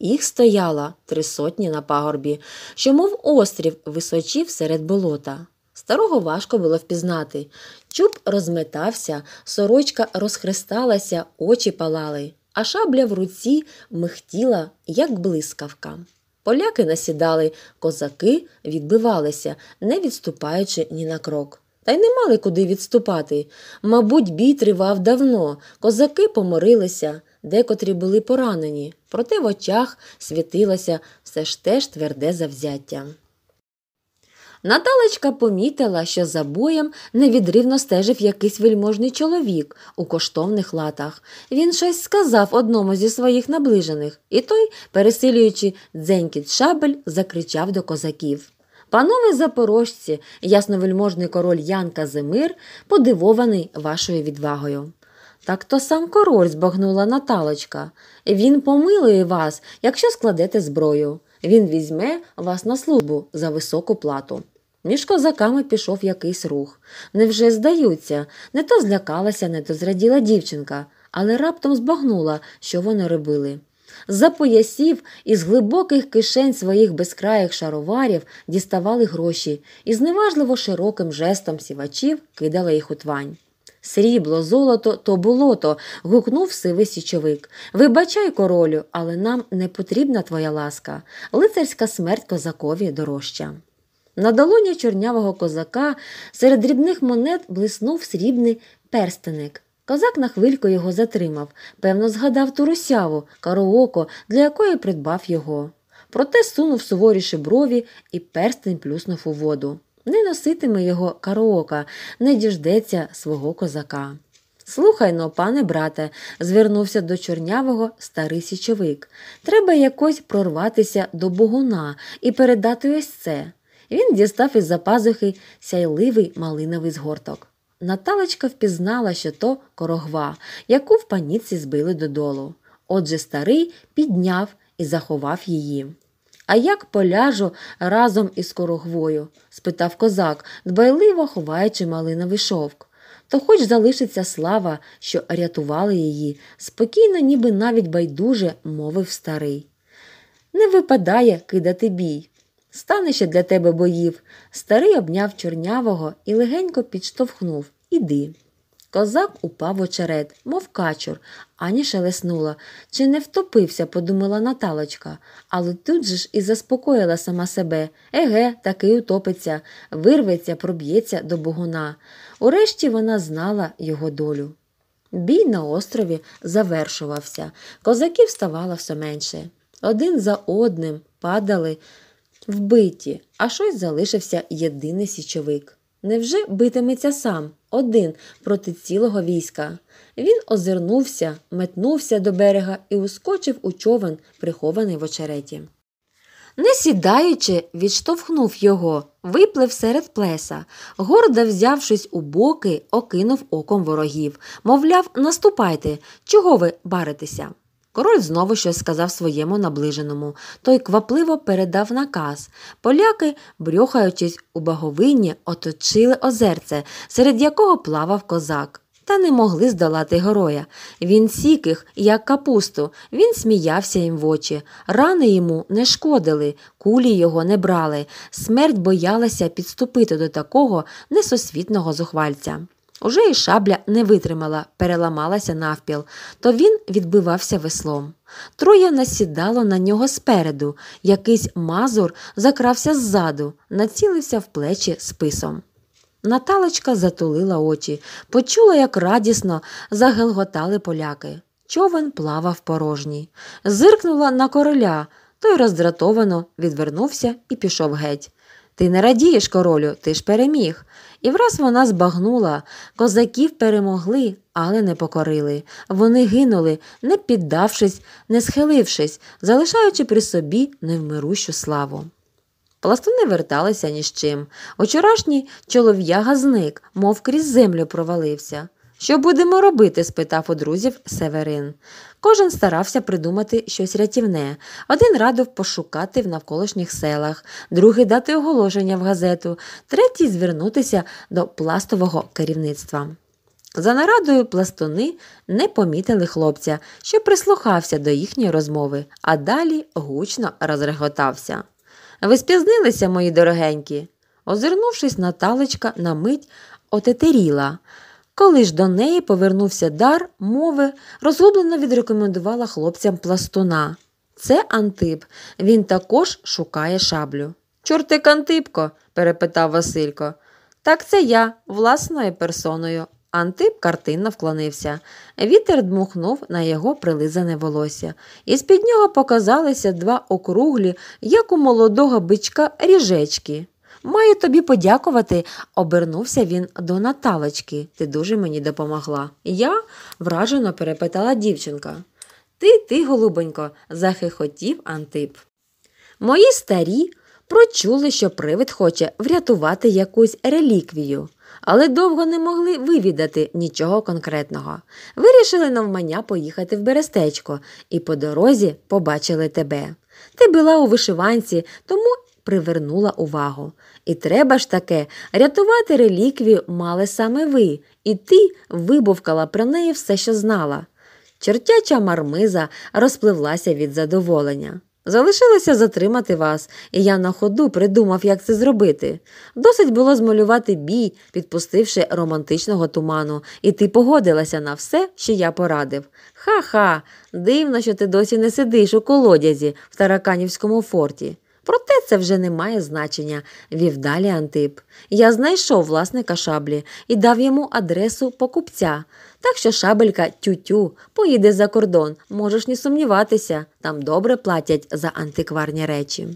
Їх стояла три сотні на пагорбі, що, мов острів, височів серед болота. Старого важко було впізнати. Чуб розметався, сорочка розхресталася, очі палали, а шабля в руці михтіла, як блискавка. Поляки насідали, козаки відбивалися, не відступаючи ні на крок. Та й не мали куди відступати. Мабуть, бій тривав давно, козаки поморилися декотрі були поранені, проте в очах світилося все ж теж тверде завзяття. Наталечка помітила, що за боєм невідривно стежив якийсь вельможний чоловік у коштовних латах. Він щось сказав одному зі своїх наближених, і той, пересилюючи дзенькіт шабель, закричав до козаків. Панове запорожці, ясновельможний король Ян Казимир, подивований вашою відвагою. Так то сам король збагнула Наталочка. Він помилує вас, якщо складете зброю. Він візьме вас на службу за високу плату. Між козаками пішов якийсь рух. Невже здаються, не то злякалася, не то зраділа дівчинка, але раптом збагнула, що вони робили. За поясів із глибоких кишень своїх безкраїх шароварів діставали гроші і зневажливо широким жестом сівачів кидали їх у твань. Срібло, золото то болото. гукнув сивий січовик. Вибачай, королю, але нам не потрібна твоя ласка. Лицарська смерть козакові дорожча. На долоні чорнявого козака серед дрібних монет блиснув срібний перстеник. Козак на хвильку його затримав, певно, згадав ту русяву, карооко, для якої придбав його. Проте сунув суворіші брові і перстень плюснув у воду не носитиме його караока, не діждеться свого козака. Слухай но, ну, пане брате, звернувся до чорнявого старий січовик. Треба якось прорватися до богуна і передати ось це. Він дістав із за пазухи сяйливий малиновий згорток. Наталочка впізнала, що то корогва, яку в паніці збили додолу. Отже, старий підняв і заховав її. А як поляжу разом із корогвою? спитав козак, дбайливо ховаючи малиновий шовк. То хоч залишиться слава, що рятували її, спокійно, ніби навіть байдуже, мовив старий. Не випадає кидати бій. Стане ще для тебе боїв. Старий обняв чорнявого і легенько підштовхнув Іди. Козак упав очерет, мов качур, Ані шелеснула. Чи не втопився, подумала Наталочка, але тут же ж і заспокоїла сама себе еге, таки утопиться, вирветься, проб'ється до богуна. Урешті вона знала його долю. Бій на острові завершувався, козаків ставало все менше. Один за одним падали вбиті, а щось залишився єдиний січовик. Невже битиметься сам один проти цілого війська? Він озирнувся, метнувся до берега і ускочив у човен, прихований в очереті. Не сідаючи, відштовхнув його, виплив серед плеса, гордо взявшись у боки, окинув оком ворогів. Мовляв, наступайте, чого ви баритеся? Король знову щось сказав своєму наближеному, той квапливо передав наказ. Поляки, брюхаючись у баговині, оточили озерце, серед якого плавав козак. Та не могли здолати героя. Він сік їх, як капусту, він сміявся їм в очі, рани йому не шкодили, кулі його не брали, смерть боялася підступити до такого несосвітного зухвальця. Уже і шабля не витримала, переламалася навпіл, то він відбивався веслом. Троє насідало на нього спереду, якийсь мазур закрався ззаду, націлився в плечі списом. Наталочка затулила очі, почула, як радісно загелготали поляки. Човен плавав порожній. Зиркнула на короля, той роздратовано відвернувся і пішов геть. Ти не радієш, королю, ти ж переміг. І враз вона збагнула. Козаків перемогли, але не покорили. Вони гинули, не піддавшись, не схилившись, залишаючи при собі невмирущу славу. Пластуни верталися ні з чим. Учорашній чолов'яга зник, мов крізь землю провалився. Що будемо робити? спитав у друзів Северин. Кожен старався придумати щось рятівне. Один радив пошукати в навколишніх селах, другий дати оголошення в газету, третій звернутися до пластового керівництва. За нарадою пластуни не помітили хлопця, що прислухався до їхньої розмови, а далі гучно розреготався. Ви спізнилися, мої дорогенькі. Озирнувшись, Наталечка на мить отетеріла. Коли ж до неї повернувся дар мови, розгублено відрекомендувала хлопцям пластуна. Це Антип, він також шукає шаблю. Чортик Антипко? перепитав Василько. Так це я, власною персоною. Антип картинно вклонився. Вітер дмухнув на його прилизане волосся, і з під нього показалися два округлі, як у молодого бичка ріжечки. Маю тобі подякувати, обернувся він до Наталочки. Ти дуже мені допомогла. Я вражено перепитала дівчинка. Ти, ти, голубонько, захихотів Антип. Мої старі прочули, що привид хоче врятувати якусь реліквію, але довго не могли вивідати нічого конкретного. Вирішили навмання поїхати в Берестечко і по дорозі побачили тебе. Ти була у вишиванці, тому привернула увагу. І треба ж таке, рятувати реліквію мали саме ви, і ти вибувкала про неї все, що знала. Чертяча мармиза розпливлася від задоволення. Залишилося затримати вас, і я на ходу придумав, як це зробити. Досить було змалювати бій, підпустивши романтичного туману, і ти погодилася на все, що я порадив. Ха-ха, дивно, що ти досі не сидиш у колодязі в Тараканівському форті. Проте це вже не має значення, вів далі Антип. Я знайшов власника шаблі і дав йому адресу покупця. Так що шабелька тютю поїде за кордон, можеш не сумніватися, там добре платять за антикварні речі.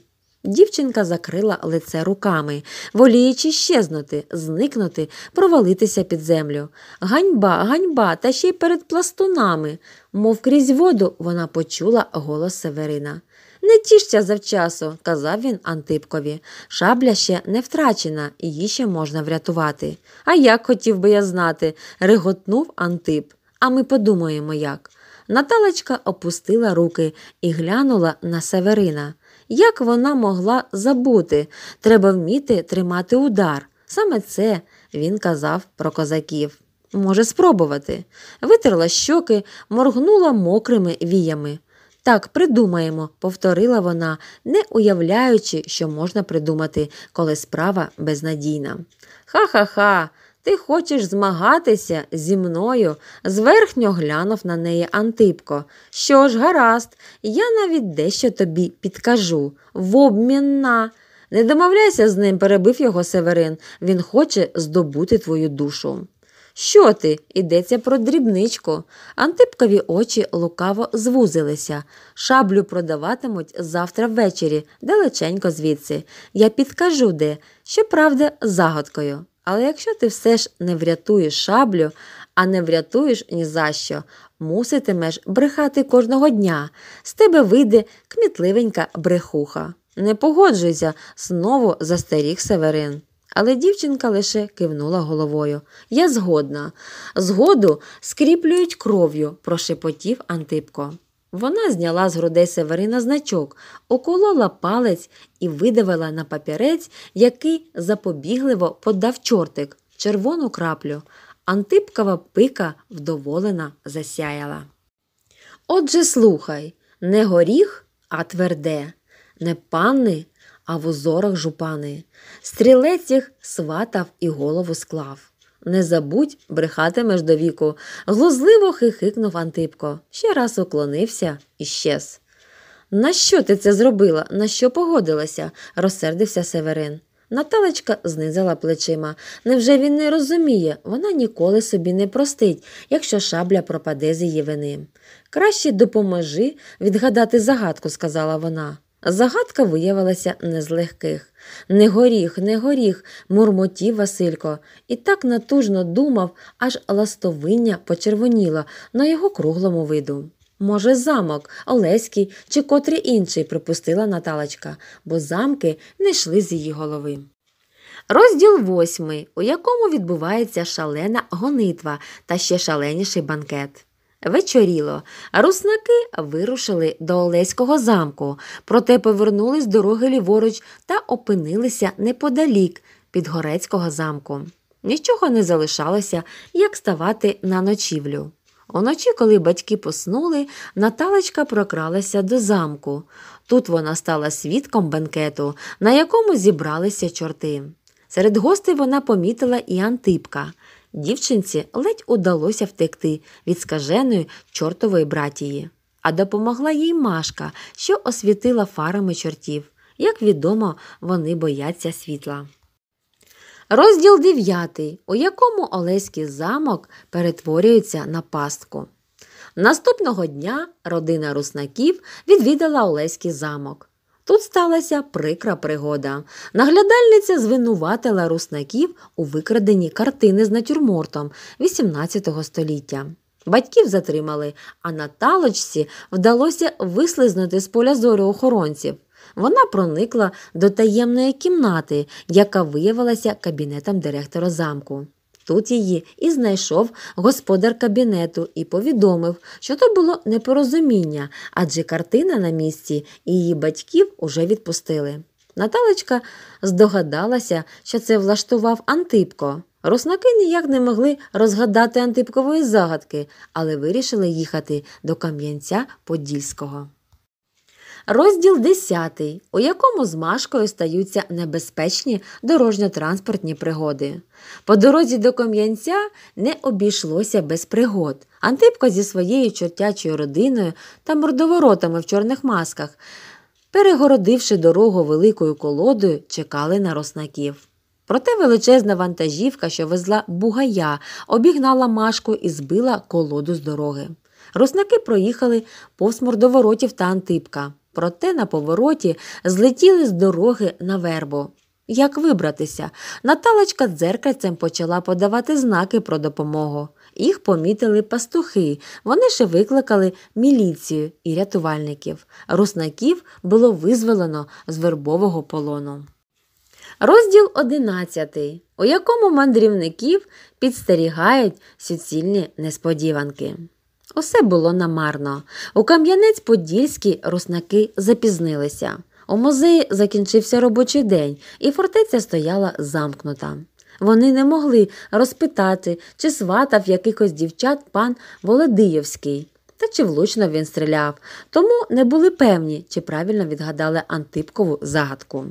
Дівчинка закрила лице руками, воліючи щезнути, зникнути, провалитися під землю. Ганьба, ганьба, та ще й перед пластунами, мов крізь воду, вона почула голос Северина. Не тішся завчасу, казав він Антипкові. Шабля ще не втрачена, її ще можна врятувати. А як хотів би я знати, реготнув Антип. А ми подумаємо як. Наталочка опустила руки і глянула на Северина. Як вона могла забути? Треба вміти тримати удар. Саме це він казав про козаків. Може, спробувати. Витерла щоки, моргнула мокрими віями. Так, придумаємо, повторила вона, не уявляючи, що можна придумати, коли справа безнадійна. Ха-ха-ха, ти хочеш змагатися зі мною? зверхньо глянув на неї Антипко. Що ж, гаразд, я навіть дещо тобі підкажу. В обмін на. Не домовляйся з ним, перебив його Северин. Він хоче здобути твою душу. Що ти? Ідеться про дрібничку. Антипкові очі лукаво звузилися. Шаблю продаватимуть завтра ввечері, далеченько звідси. Я підкажу де, щоправда, загадкою. Але якщо ти все ж не врятуєш шаблю, а не врятуєш ні за що, муситимеш брехати кожного дня. З тебе вийде кмітливенька брехуха. Не погоджуйся, знову застеріг Северин. Але дівчинка лише кивнула головою. Я згодна. Згоду скріплюють кров'ю, прошепотів Антипко. Вона зняла з грудей Северина значок, околола палець і видавила на папірець, який запобігливо подав чортик, червону краплю. Антипкова пика вдоволена засяяла. Отже, слухай не горіх, а тверде, не панни, а в узорах жупани. Стрілець їх сватав і голову склав. Не забудь брехатимеш до віку. Глузливо хихикнув Антипко, ще раз уклонився і щез. На що ти це зробила? На що погодилася? розсердився Северин. Наталечка знизала плечима. Невже він не розуміє? Вона ніколи собі не простить, якщо шабля пропаде з її вини. Краще допоможи відгадати загадку, сказала вона. Загадка виявилася не з легких. Не горіх, не горіх, мурмотів Василько, і так натужно думав, аж ластовиння почервоніло на його круглому виду. Може, замок, Олеський чи котрий інший, припустила Наталочка, бо замки не йшли з її голови. Розділ восьмий, у якому відбувається шалена гонитва та ще шаленіший банкет. Вечоріло, Руснаки вирушили до Олеського замку, проте повернулись з дороги ліворуч та опинилися неподалік під Горецького замку. Нічого не залишалося, як ставати на ночівлю. Уночі, коли батьки поснули, Наталечка прокралася до замку. Тут вона стала свідком бенкету, на якому зібралися чорти. Серед гостей вона помітила і Антипка. Дівчинці ледь удалося втекти від скаженої чортової братії, а допомогла їй Машка, що освітила фарами чортів. Як відомо, вони бояться світла. Розділ 9, у якому Олеський замок перетворюється на пастку. Наступного дня родина руснаків відвідала Олеський замок. Тут сталася прикра пригода. Наглядальниця звинуватила руснаків у викраденні картини з натюрмортом XVIII століття. Батьків затримали, а на талочці вдалося вислизнути з поля зору охоронців. Вона проникла до таємної кімнати, яка виявилася кабінетом директора замку. Тут її і знайшов господар кабінету і повідомив, що то було непорозуміння, адже картина на місці і її батьків уже відпустили. Наталечка здогадалася, що це влаштував Антипко. Руснаки ніяк не могли розгадати Антипкової загадки, але вирішили їхати до Кам'янця Подільського. Розділ 10, у якому з Машкою стаються небезпечні дорожньо-транспортні пригоди. По дорозі до кам'янця не обійшлося без пригод. Антипко зі своєю чортячою родиною та мордоворотами в чорних масках, перегородивши дорогу великою колодою, чекали на роснаків. Проте величезна вантажівка, що везла бугая, обігнала Машку і збила колоду з дороги. Русники проїхали повз мордоворотів та антипка. Проте на повороті злетіли з дороги на вербу. Як вибратися? Наталочка дзеркальцем почала подавати знаки про допомогу. Їх помітили пастухи, вони ще викликали міліцію і рятувальників. Руснаків було визволено з вербового полону. Розділ 11, у якому мандрівників підстерігають суцільні несподіванки. Усе було намарно. У Кам'янець-Подільській руснаки запізнилися. У музеї закінчився робочий день, і фортеця стояла замкнута. Вони не могли розпитати, чи сватав якихось дівчат пан Володиєвський, та чи влучно він стріляв, тому не були певні, чи правильно відгадали Антипкову загадку.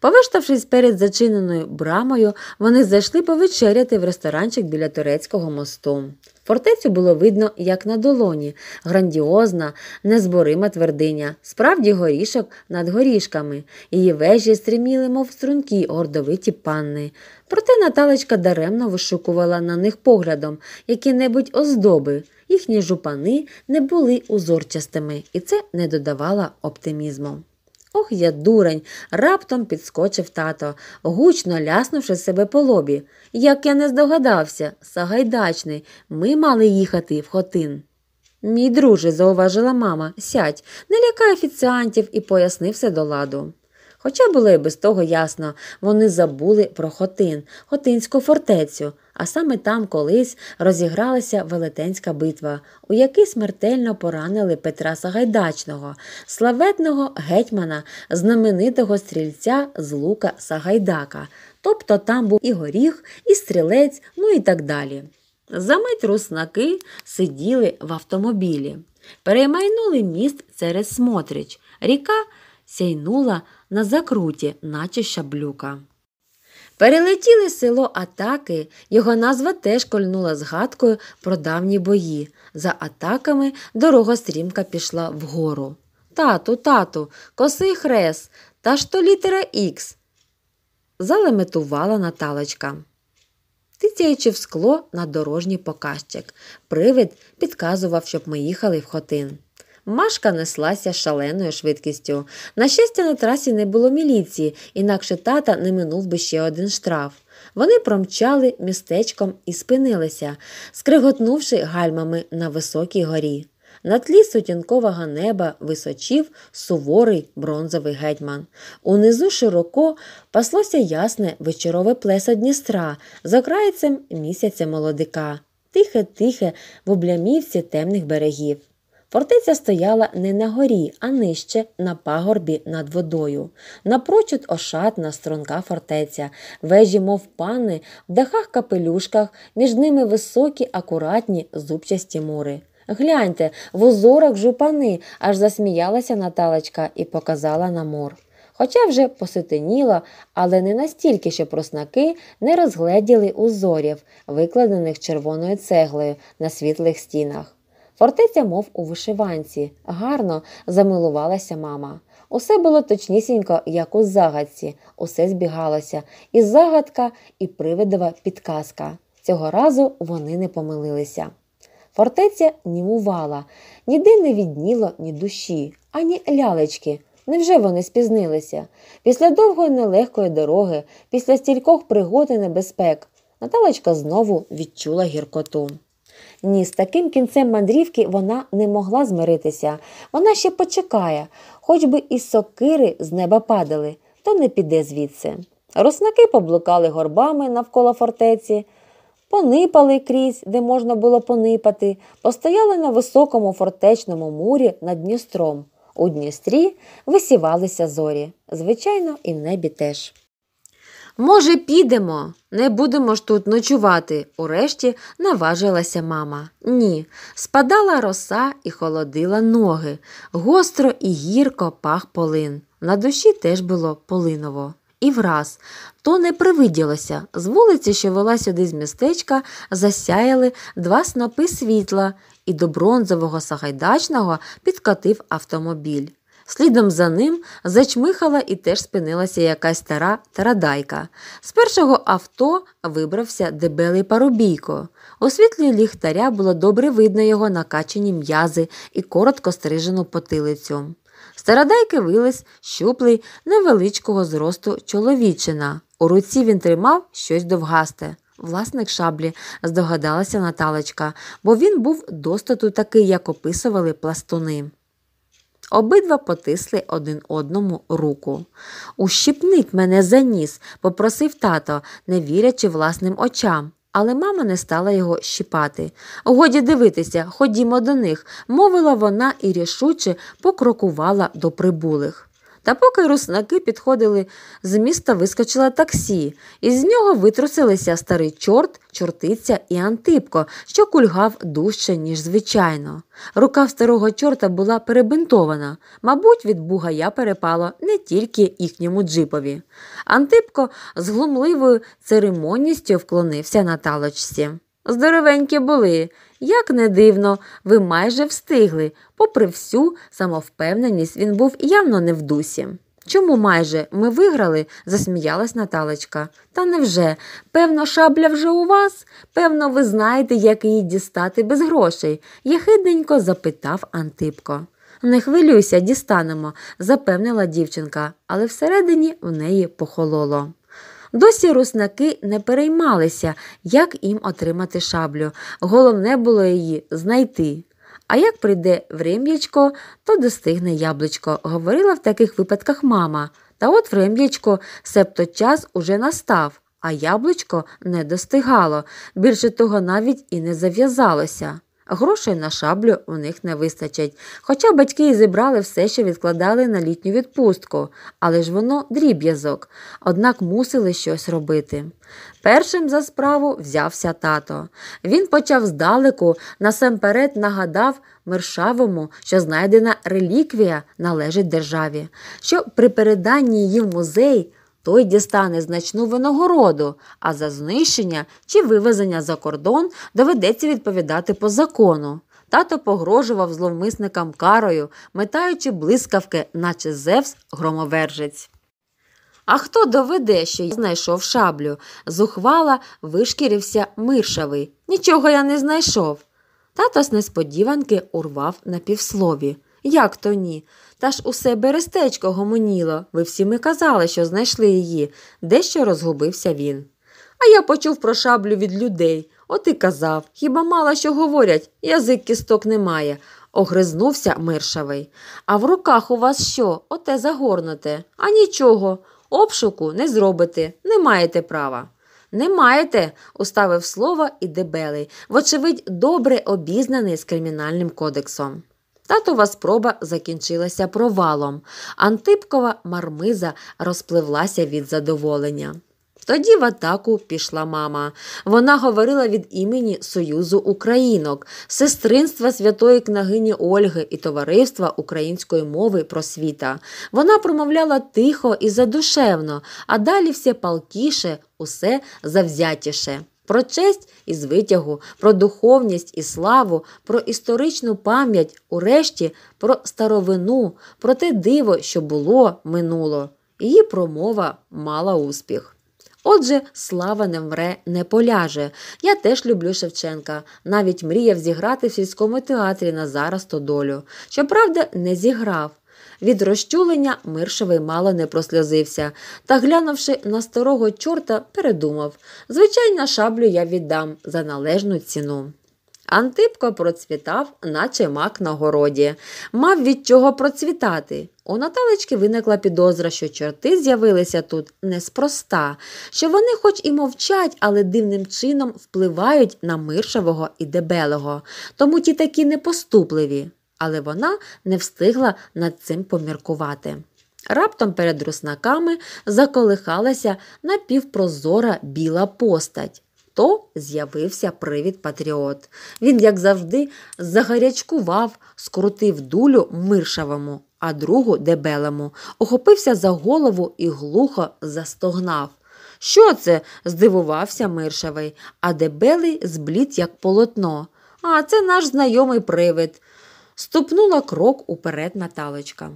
Повиштавшись перед зачиненою брамою, вони зайшли повечеряти в ресторанчик біля турецького мосту. Фортецю було видно, як на долоні, грандіозна, незборима твердиня, справді горішок над горішками. Її вежі стриміли, мов струнки, гордовиті панни. Проте Наталечка даремно вишукувала на них поглядом які-небудь оздоби. Їхні жупани не були узорчастими, і це не додавало оптимізму. Ох, я дурень, раптом підскочив тато, гучно ляснувши себе по лобі. Як я не здогадався, Сагайдачний, ми мали їхати в хотин. Мій друже, зауважила мама, сядь, не лякай офіціантів і поясни все до ладу. Хоча було і без того ясно, вони забули про Хотин, Хотинську фортецю, а саме там колись розігралася велетенська битва, у якій смертельно поранили Петра Сагайдачного, славетного гетьмана, знаменитого стрільця з лука Сагайдака. Тобто там був і горіх, і стрілець, ну і так далі. Замить руснаки сиділи в автомобілі, переймайнули міст через Смотрич. Ріка сяйнула на закруті, наче щаблюка. Перелетіли село Атаки, його назва теж кольнула згадкою про давні бої. За атаками дорога стрімка пішла вгору. Тату, тату, косий хрес, та ж то літера Ікс. Залеметувала Наталочка, тицяючи в скло на дорожній покажчик. Привид підказував, щоб ми їхали в хотин. Машка неслася шаленою швидкістю. На щастя, на трасі не було міліції, інакше тата не минув би ще один штраф. Вони промчали містечком і спинилися, скриготнувши гальмами на високій горі. На тлі сутінкового неба височів суворий бронзовий гетьман. Унизу широко паслося ясне вечорове плесо Дністра за краєцем місяця молодика, тихе-тихе в облямівці темних берегів. Фортеця стояла не на горі, а нижче на пагорбі над водою. Напрочуд ошатна струнка фортеця, вежі, мов пани, в дахах капелюшках, між ними високі, акуратні зубчасті мури. Гляньте, в узорах жупани, аж засміялася Наталечка і показала на мор. Хоча вже посетеніла, але не настільки, що проснаки не розгледіли узорів, викладених червоною цеглою на світлих стінах. Фортеця, мов у вишиванці, гарно замилувалася мама. Усе було точнісінько, як у загадці, усе збігалося і загадка, і привидова підказка. Цього разу вони не помилилися. Фортеця німувала, ніде не відніло ні душі, ані лялечки. Невже вони спізнилися? Після довгої нелегкої дороги, після стількох пригод і небезпек, Наталочка знову відчула гіркоту. Ні, з таким кінцем мандрівки вона не могла змиритися. Вона ще почекає, хоч би і сокири з неба падали, то не піде звідси. Роснаки поблукали горбами навколо фортеці, понипали крізь, де можна було понипати, постояли на високому фортечному мурі над Дністром. У Дністрі висівалися зорі, звичайно, і в небі теж. Може, підемо, не будемо ж тут ночувати, урешті наважилася мама. Ні. Спадала роса і холодила ноги. Гостро і гірко пах полин. На душі теж було полиново. І враз то не привиділося. З вулиці, що вела сюди з містечка, засяяли два снопи світла, і до бронзового сагайдачного підкотив автомобіль. Слідом за ним зачмихала і теж спинилася якась стара тарадайка. З першого авто вибрався дебелий парубійко. У світлі ліхтаря було добре видно його накачані м'язи і коротко стрижену потилицю. Стародайки вилез щуплий невеличкого зросту чоловічина. У руці він тримав щось довгасте. Власник шаблі, здогадалася Наталечка, бо він був достату такий, як описували пластуни. Обидва потисли один одному руку. Ущипніть мене за ніс, попросив тато, не вірячи власним очам. Але мама не стала його щіпати. Годі дивитися, ходімо до них, мовила вона і рішуче покрокувала до прибулих. Та поки руснаки підходили з міста, вискочила таксі, і з нього витрусилися старий чорт, чортиця і Антипко, що кульгав дужче, ніж звичайно. Рука старого чорта була перебинтована, мабуть, від бугая перепало не тільки їхньому джипові. Антипко з глумливою церемонністю вклонився на талочці. Здоровенькі були. Як не дивно, ви майже встигли. Попри всю самовпевненість, він був явно не в дусі. Чому майже ми виграли? засміялась Наталечка. Та невже? Певно, шабля вже у вас? Певно, ви знаєте, як її дістати без грошей, яхидненько запитав Антипко. Не хвилюйся, дістанемо, запевнила дівчинка, але всередині в неї похололо. Досі руснаки не переймалися, як їм отримати шаблю. Головне було її знайти. А як прийде врем'ячко, то достигне яблучко, говорила в таких випадках мама. Та от врем'ячко, себто час уже настав, а яблучко не достигало, більше того навіть і не зав'язалося. Грошей на шаблю у них не вистачить. Хоча батьки і зібрали все, що відкладали на літню відпустку, але ж воно дріб'язок, однак мусили щось робити. Першим за справу взявся тато. Він почав здалеку, насамперед нагадав мершавому, що знайдена реліквія належить державі, що при переданні її в музей той дістане значну винагороду, а за знищення чи вивезення за кордон доведеться відповідати по закону. Тато погрожував зловмисникам карою, метаючи блискавки, наче Зевс громовержець. А хто доведе, що я знайшов шаблю? Зухвала вишкірився миршавий. Нічого я не знайшов. Тато з несподіванки урвав на півслові. Як то ні? Та ж усе берестечко гомоніло. Ви всі ми казали, що знайшли її, дещо розгубився він. А я почув про шаблю від людей. От і казав, хіба мало що говорять, язик кісток немає, огризнувся миршавий. А в руках у вас що? Оте загорнуте, а нічого. Обшуку не зробите, не маєте права. Не маєте, уставив слово і дебелий, вочевидь, добре обізнаний з кримінальним кодексом. Татова спроба закінчилася провалом. Антипкова мармиза розпливлася від задоволення. Тоді в атаку пішла мама. Вона говорила від імені Союзу Українок, сестринства святої княгині Ольги і товариства української мови просвіта. Вона промовляла тихо і задушевно, а далі все палкіше, усе завзятіше про честь і звитягу, про духовність і славу, про історичну пам'ять, урешті про старовину, про те диво, що було, минуло. Її промова мала успіх. Отже, слава не мре, не поляже. Я теж люблю Шевченка. Навіть мріяв зіграти в сільському театрі на зараз то долю. Щоправда, не зіграв. Від розчулення Миршевий мало не просльозився та, глянувши на старого чорта, передумав звичайно, шаблю я віддам за належну ціну. Антипко процвітав, наче мак на городі, мав від чого процвітати. У Наталечки виникла підозра, що чорти з'явилися тут неспроста, що вони, хоч і мовчать, але дивним чином впливають на миршавого і дебелого, тому ті такі непоступливі але вона не встигла над цим поміркувати. Раптом перед руснаками заколихалася напівпрозора біла постать. То з'явився привід Патріот. Він, як завжди, загарячкував, скрутив дулю миршавому, а другу дебелому, охопився за голову і глухо застогнав. Що це? здивувався Миршавий, а дебелий зблід, як полотно. А це наш знайомий привид ступнула крок уперед Наталочка.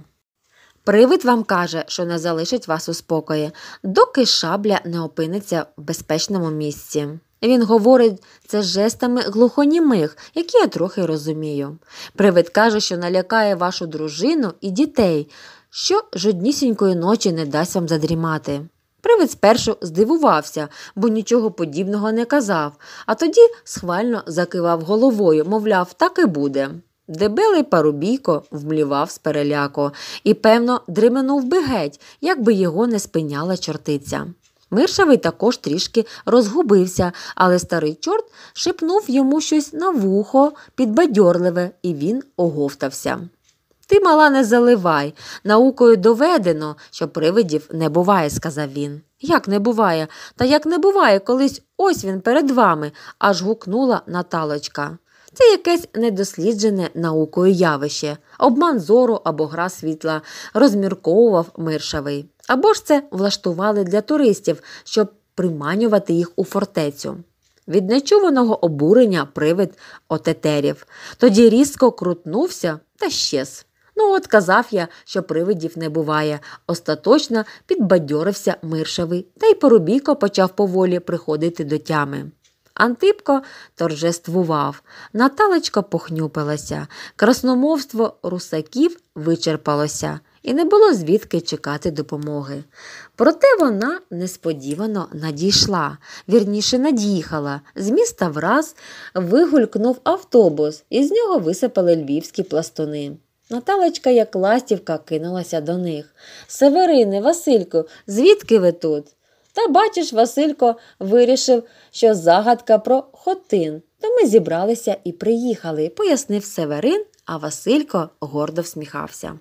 Привид вам каже, що не залишить вас у спокої, доки шабля не опиниться в безпечному місці. Він говорить це жестами глухонімих, які я трохи розумію. Привид каже, що налякає вашу дружину і дітей, що жоднісінької ночі не дасть вам задрімати. Привид спершу здивувався, бо нічого подібного не казав, а тоді схвально закивав головою, мовляв, так і буде. Дебелий парубійко вмлівав з переляку і, певно, дременув би геть, якби його не спиняла чортиця. Миршавий також трішки розгубився, але старий чорт шепнув йому щось на вухо підбадьорливе, і він оговтався. Ти, мала, не заливай. Наукою доведено, що привидів не буває, сказав він. Як не буває, та як не буває, колись ось він перед вами, аж гукнула Наталочка. Це якесь недосліджене наукою явище, обман зору або гра світла, розмірковував миршавий. Або ж це влаштували для туристів, щоб приманювати їх у фортецю. Від нечуваного обурення привид отетерів. Тоді різко крутнувся та щез. Ну, от казав я, що привидів не буває. Остаточно підбадьорився миршавий та й порубійко почав поволі приходити до тями. Антипко торжествував, Наталечка похнюпилася, красномовство русаків вичерпалося, і не було звідки чекати допомоги. Проте вона несподівано надійшла, вірніше над'їхала. З міста враз вигулькнув автобус, і з нього висипали львівські пластуни. Наталечка, як ластівка, кинулася до них. Северине, Васильку, звідки ви тут? Та бачиш, Василько вирішив, що загадка про хотин. То ми зібралися і приїхали, пояснив Северин, а Василько гордо всміхався.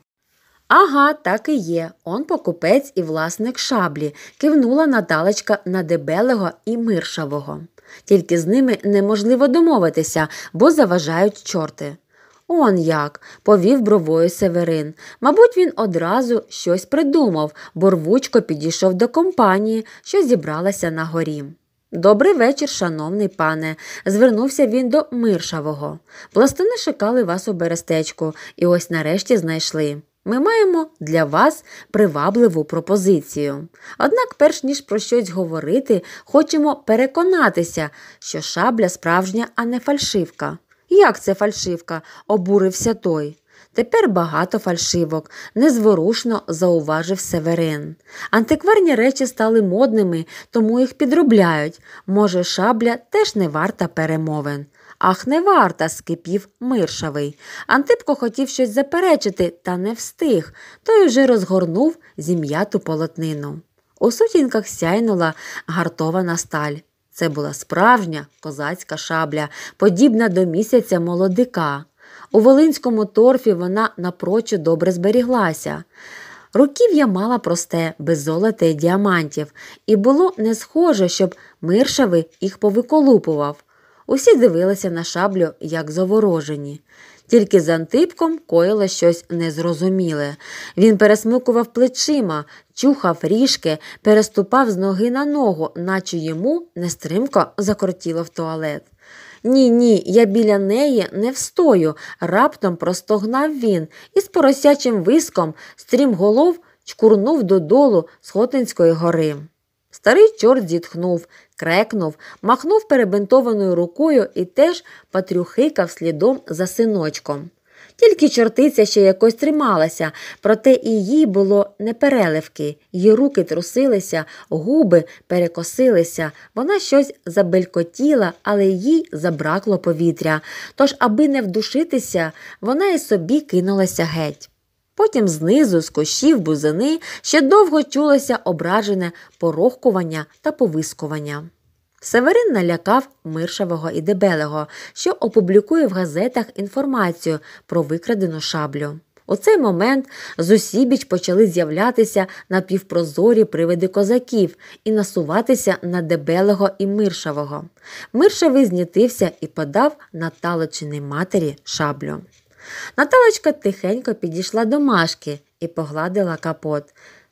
Ага, так і є. Он покупець і власник шаблі, кивнула Наталечка на дебелого і миршавого. Тільки з ними неможливо домовитися, бо заважають чорти. Он як, повів бровою Северин. Мабуть, він одразу щось придумав, бо рвучко підійшов до компанії, що зібралася на горі. Добрий вечір, шановний пане, звернувся він до миршавого. Пластини шукали вас у берестечку і ось нарешті знайшли. Ми маємо для вас привабливу пропозицію. Однак, перш ніж про щось говорити, хочемо переконатися, що шабля справжня, а не фальшивка. Як це фальшивка? обурився той. Тепер багато фальшивок, незворушно зауважив Северин. Антикварні речі стали модними, тому їх підробляють. Може, шабля теж не варта перемовин. Ах, не варта, скипів миршавий. Антипко хотів щось заперечити, та не встиг, той уже розгорнув зім'яту полотнину. У сутінках сяйнула гартована сталь. Це була справжня козацька шабля, подібна до місяця молодика. У волинському торфі вона напрочу добре зберіглася. Руків'я мала просте, без золота і діамантів, і було не схоже, щоб миршави їх повиколупував. Усі дивилися на шаблю, як заворожені. Тільки з Антипком коїло щось незрозуміле. Він пересмикував плечима, чухав ріжки, переступав з ноги на ногу, наче йому нестримко закортіло в туалет. Ні, ні, я біля неї не встою, раптом простогнав він і з поросячим виском стрімголов чкурнув додолу з Хотинської гори. Старий чорт зітхнув крекнув, махнув перебинтованою рукою і теж патрюхикав слідом за синочком. Тільки чортиця ще якось трималася, проте і їй було непереливки, її руки трусилися, губи перекосилися, вона щось забелькотіла, але їй забракло повітря. Тож, аби не вдушитися, вона і собі кинулася геть. Потім знизу, з кощів, бузини, ще довго чулося ображене порохкування та повискування. Северин налякав миршавого і дебелого, що опублікує в газетах інформацію про викрадену шаблю. У цей момент з усібіч почали з'являтися напівпрозорі привиди козаків і насуватися на дебелого і миршавого. Миршавий знітився і подав на наталочений матері шаблю. Наталочка тихенько підійшла до Машки і погладила капот.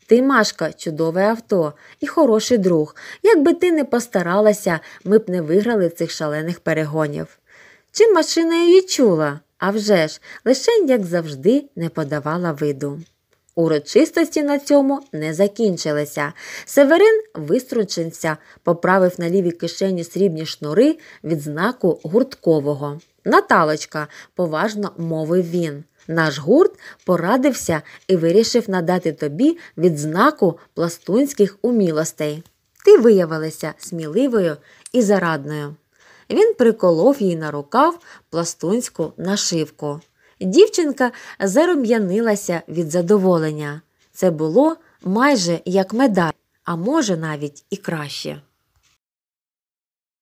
Ти, Машка, чудове авто і хороший друг. Якби ти не постаралася, ми б не виграли цих шалених перегонів. Чим машина її чула? А вже ж, лишень, як завжди, не подавала виду. Урочистості на цьому не закінчилися. Северин виструченця, поправив на лівій кишені срібні шнури від знаку гурткового. Наталочка, поважно мовив він. Наш гурт порадився і вирішив надати тобі відзнаку пластунських умілостей. Ти виявилася сміливою і зарадною. Він приколов їй на рукав пластунську нашивку. Дівчинка зарум'янилася від задоволення. Це було майже як медаль, а може навіть і краще.